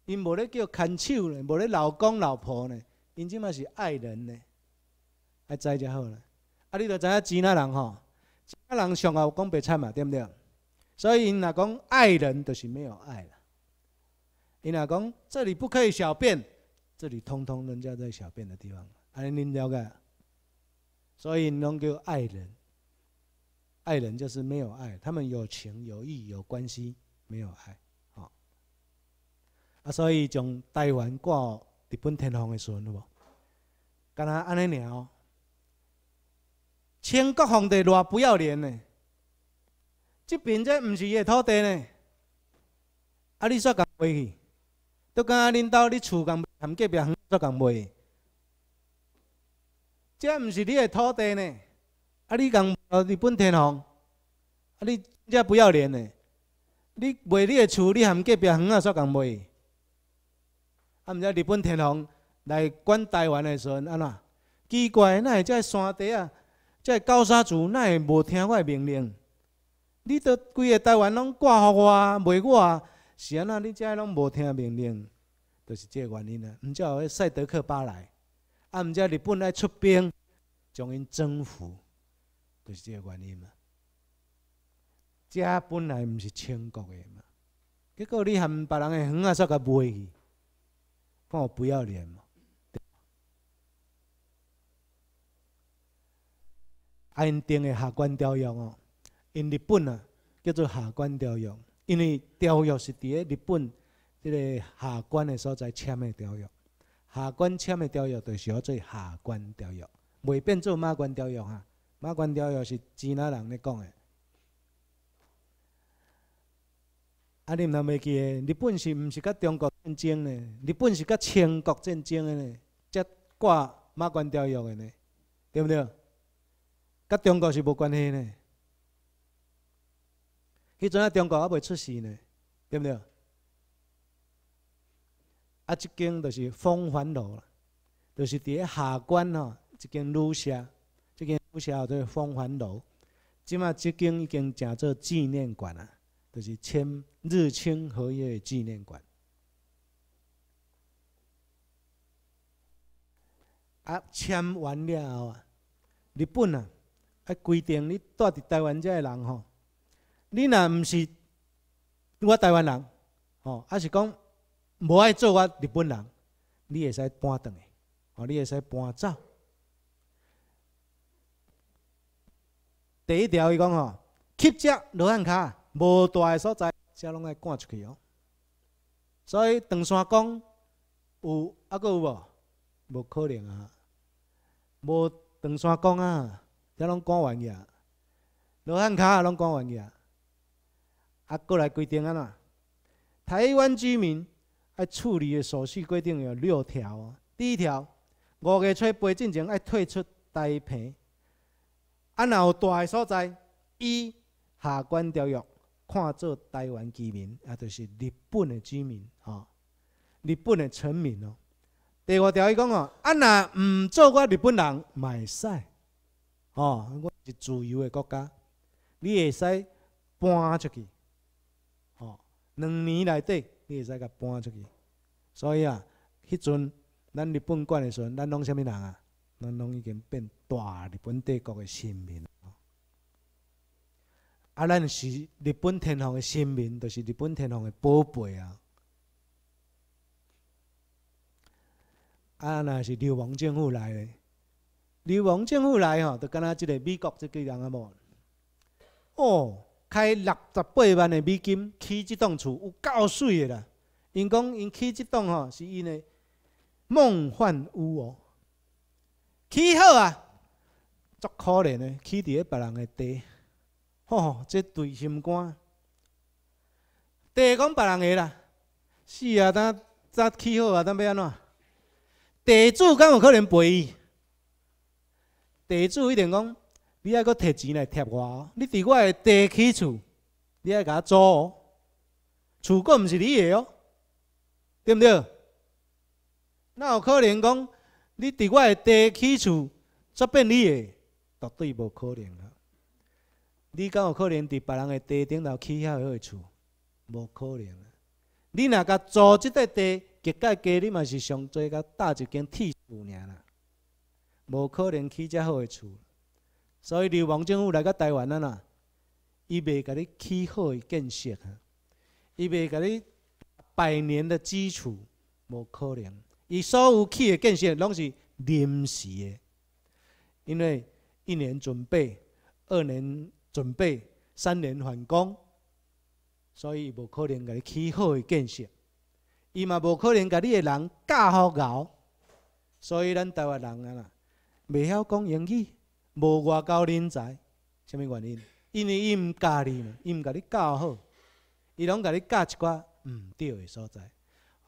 因无咧叫牵手咧，无咧老公老婆咧，因即嘛是爱人咧，还知就好啦。啊，你都知影吉纳人吼，吉纳人上奥讲白菜嘛，对不对？所以因若讲爱人就是没有爱啦。因若讲这里不可以小便，这里通通人家在小便的地方，尼恁了解？所以能叫爱人，爱人就是没有爱，他们有情有义有关系，没有爱。啊，所以从台湾挂日本天皇的船无，干那安尼念哦，清国皇帝偌不要脸呢，即边即毋是伊的土地呢，啊你煞敢卖去？都敢恁兜你厝，敢含隔壁行煞敢卖？即毋是你的土地呢，啊你敢学日本天皇？啊你这不要脸呢？你卖你的厝，你含隔壁行煞敢卖？啊！毋知日本天皇来管台湾的时阵，安怎？奇怪，会遮山地啊，遮高山族那会无听我的命令？你都规个台湾拢挂互我，卖我，是安怎？你遮拢无听命令，就是即个原因啊！唔叫塞德克巴莱，啊！毋叫日本爱出兵将因征服，就是即个原因嘛。遮本来毋是清国的嘛，结果你含别人的园啊，煞甲卖去。看我不要脸嘛！安定的下关调用哦，因日本啊叫做下关调用，因为调用是伫咧日本这个下关的所在签的调用，下关签的调用就是叫做下关调用，未变做马关调用啊！马关调用是日本人咧讲的。啊！毋知袂记诶，日本是毋是甲中国战争诶？日本是甲清国战争诶呢？才挂马关条约诶呢？对毋对？甲中国是无关系呢。迄阵仔中国还未出事呢，对毋对？啊，即间就是凤凰楼，就是伫下关吼一间旅社，一间旅社叫做凤凰楼。即嘛，即间已经成做纪念馆啊。就是签日清合约纪念馆，啊签完了后啊，日本啊规定你住伫台湾这的人吼，你若毋是我台湾人，吼，还是讲无爱做我日本人，你会使搬倒来，吼，你会使搬走。第一条伊讲吼，吸食罗汉卡。无大个所在，遮拢爱赶出去哦。所以长山讲有，还佫有无？无可能啊！无长山讲啊，遮拢赶完去啊。罗汉脚也拢赶完去啊。还佫来规定安怎？台湾居民爱处理个手续规定有六条。第一条，五月初八之前爱退出台澎。啊，若有大个所在，一下关调约。看做台湾居民，也就是日本的居民啊，日本的臣民哦。第五条伊讲哦，啊，若唔做我日本人，咪使哦，我是自由的国家，你会使搬出去哦，两年内底你会使甲搬出去。所以啊，迄阵咱日本管的时阵，咱拢虾米人啊？咱拢已经变大日本帝国的臣民啊，咱是日本天皇的臣民，就是日本天皇的宝贝啊！啊，那是流氓政府来的，流氓政府来吼，就敢阿即个美国即个人啊无？哦，开六十八万的美金起一栋厝，有够水的啦！因讲因起一栋吼，是因为梦幻屋哦，起好啊，足可怜的，起伫咧别人的地。哦，这对心肝，地讲别人个啦，是啊，当咱起好啊，当要安怎？地主敢有可能赔伊？地主一定讲，你爱搁摕钱来贴我，你伫我的地起厝，你还甲租，哦，厝个毋是你的哦，对毋对？那有可能讲，你伫我的地起厝，煞变你的，绝对无可能。你敢有可能伫别人个地顶头起遐好个厝，无可能。你若甲租即块地，结界家你嘛是上最甲搭一间铁厝尔啦，无可能起遮好个厝。所以，流氓政府来到台湾啊啦，伊袂甲你起好个建设，啊，伊袂甲你百年的基础，无可能。伊所有起个建设拢是临时个，因为一年准备，二年。准备三年返攻，所以无可能给你起好的建设，伊嘛无可能给你的人教好教，所以咱台湾人啊啦，未晓讲英语，无外交人才，什么原因？因为伊唔教你嘛，伊唔给你教好，伊拢给你教一寡唔对的所在，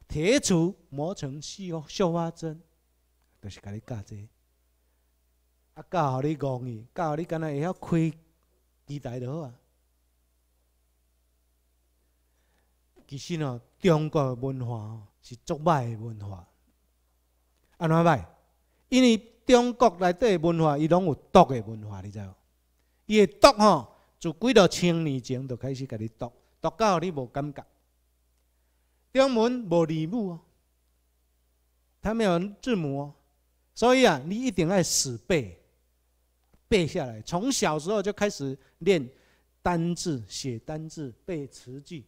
铁杵磨成绣绣花针，就是给你教这，啊教好你容易，教好你敢那会晓开。期待就好啊！其实呢，中国文化是作歹的文化，安怎歹？因为中国内底文化，伊拢有毒的文化，你知无？伊的毒吼，自几多千年前就开始给你毒，毒到你无感觉。中文无字母哦，他没有字母哦，所以啊，你一定爱死背。背下来，从小时候就开始练单字、写单字、背词句，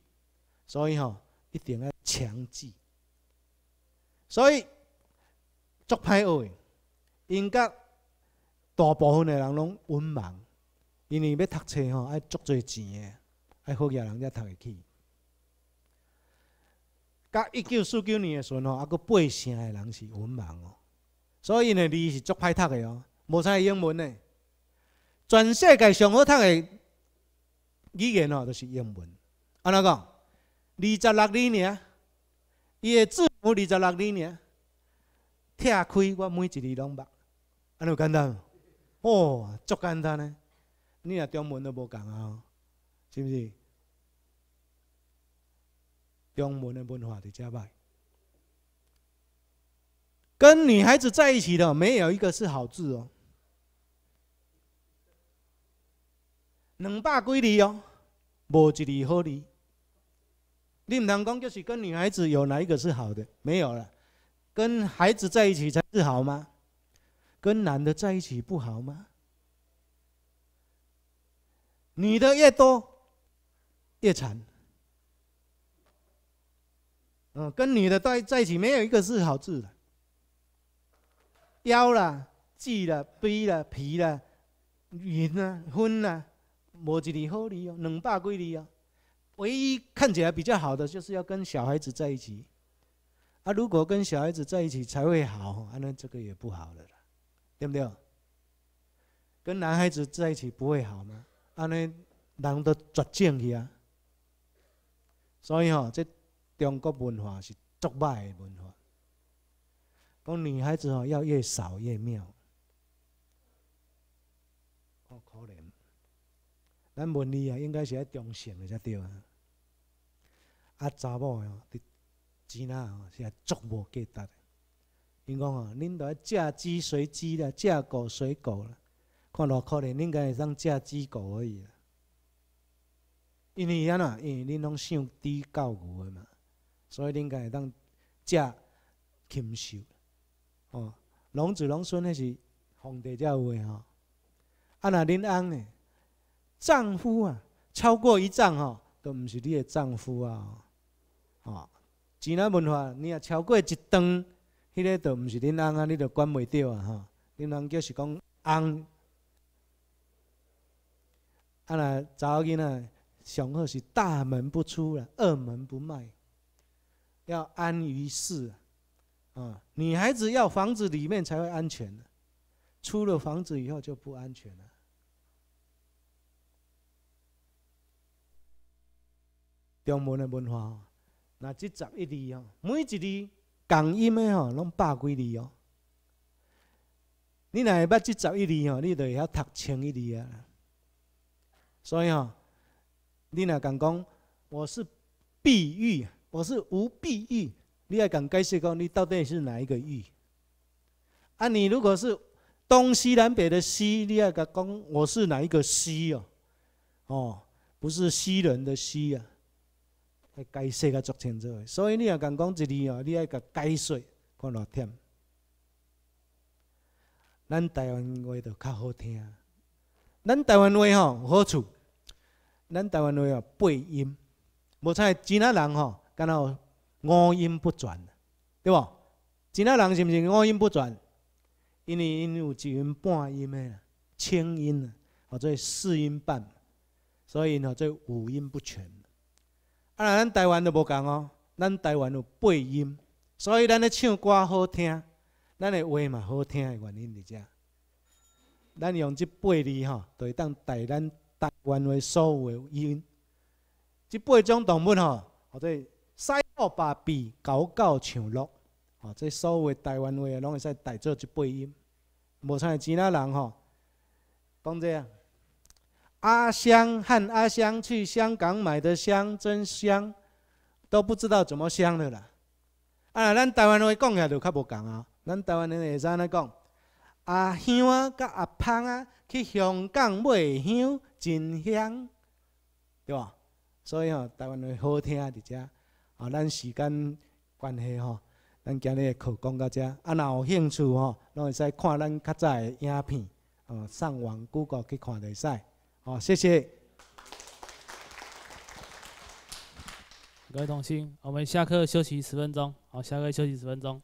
所以吼一定要强记。所以作排会，应该大部分的人拢文盲，因为要读册吼，爱作侪钱的，爱好嘢人才读得起。到一九四九年的时候，啊，个八成的人是文盲哦，所以呢，字是足排读的哦，无啥英文的。全世界上好读的语言哦，就是英文。安怎讲？二十六年啊？伊的字母二十六年，拆开我每一字拢白，安尼有简单？哦，足简单呢！你若中文都无共啊，是不是？中文的文化就这歹。跟女孩子在一起的，没有一个是好字哦。两百几字哦，无一字好字。你唔能讲，就是跟女孩子有哪一个是好的？没有了。跟孩子在一起才是好吗？跟男的在一起不好吗？女的越多越惨。嗯，跟女的在在一起，没有一个是好字的。腰了、记了、逼了、皮了、淫了、荤了。无一离、好离哦，两百几离啊，唯一看起来比较好的就是要跟小孩子在一起。啊，如果跟小孩子在一起才会好，安那这个也不好了啦，对不对？跟男孩子在一起不会好吗？安那人都绝症去啊！所以吼，这中国文化是作歹的文化，讲女孩子吼要越少越妙。咱文字啊，应该是爱中性的才对啊。啊，查某哦，滴钱啊是啊，足无价值。的。因讲吼，恁爱嫁鸡随鸡啦，嫁狗随狗啦，看偌可怜，恁敢会当嫁鸡狗而已啦。因为安呐，因为恁拢想低教育的嘛，所以恁敢会当嫁禽兽。哦，龙子龙孙那是皇帝才有诶吼。啊，那恁翁呢？丈夫啊，超过一丈吼，都毋是你的丈夫啊！哦，闽南文化，你若超过一丈，迄个都毋是恁翁啊，你都管袂着啊！吼，恁人叫是讲翁。啊那查某囡仔，上好是大门不出，二门不迈，要安于室啊。女孩子要房子里面才会安全的，出了房子以后就不安全了。中文的文化，那这十一字哦，每一字港音的吼，拢百几字哦。你若要即十一字哦，你就要读清一字啊。所以哦，你若讲讲我是碧玉，我是无碧玉，你爱讲解释讲你到底是哪一个玉？啊，你如果是东西南北的西，你爱讲讲我是哪一个西哦？哦，不是西人的西啊。来解释个足清楚，所以你若共讲一字哦，你爱甲解释，看偌忝。咱台湾话就较好听。咱台湾话吼好处，咱台湾话吼背音，无像其他人吼，敢若五音不全，对无？其他人是毋是五音不全？因为因有一音半音诶，清音啊，或者四音半，所以呢，这五音不全。啊！咱台湾就无共哦，咱台湾有八音，所以咱咧唱歌好听，咱的话嘛好听的原因伫遮。咱用即八字吼，就会当代咱台湾话所有的音。即八种动物吼，或者狮虎把鼻狗狗像鹿，吼，即所有台湾话拢会使代做即八音，无像其他人哈，懂者？阿香和阿香去香港买的香真香，都不知道怎么香的啦。啊，咱台湾话讲起来就较无共啊。咱台湾人会怎个讲？阿香啊，甲阿芳啊，去香港买香真香，对吧？所以吼，台湾话好听伫遮。啊，咱时间关系吼，咱今日的课讲到遮。啊，若有兴趣吼，拢会使看咱较的影片，哦，上网 Google 去看就会使。好，谢谢。各位同修，我们下课休息十分钟。好，下课休息十分钟。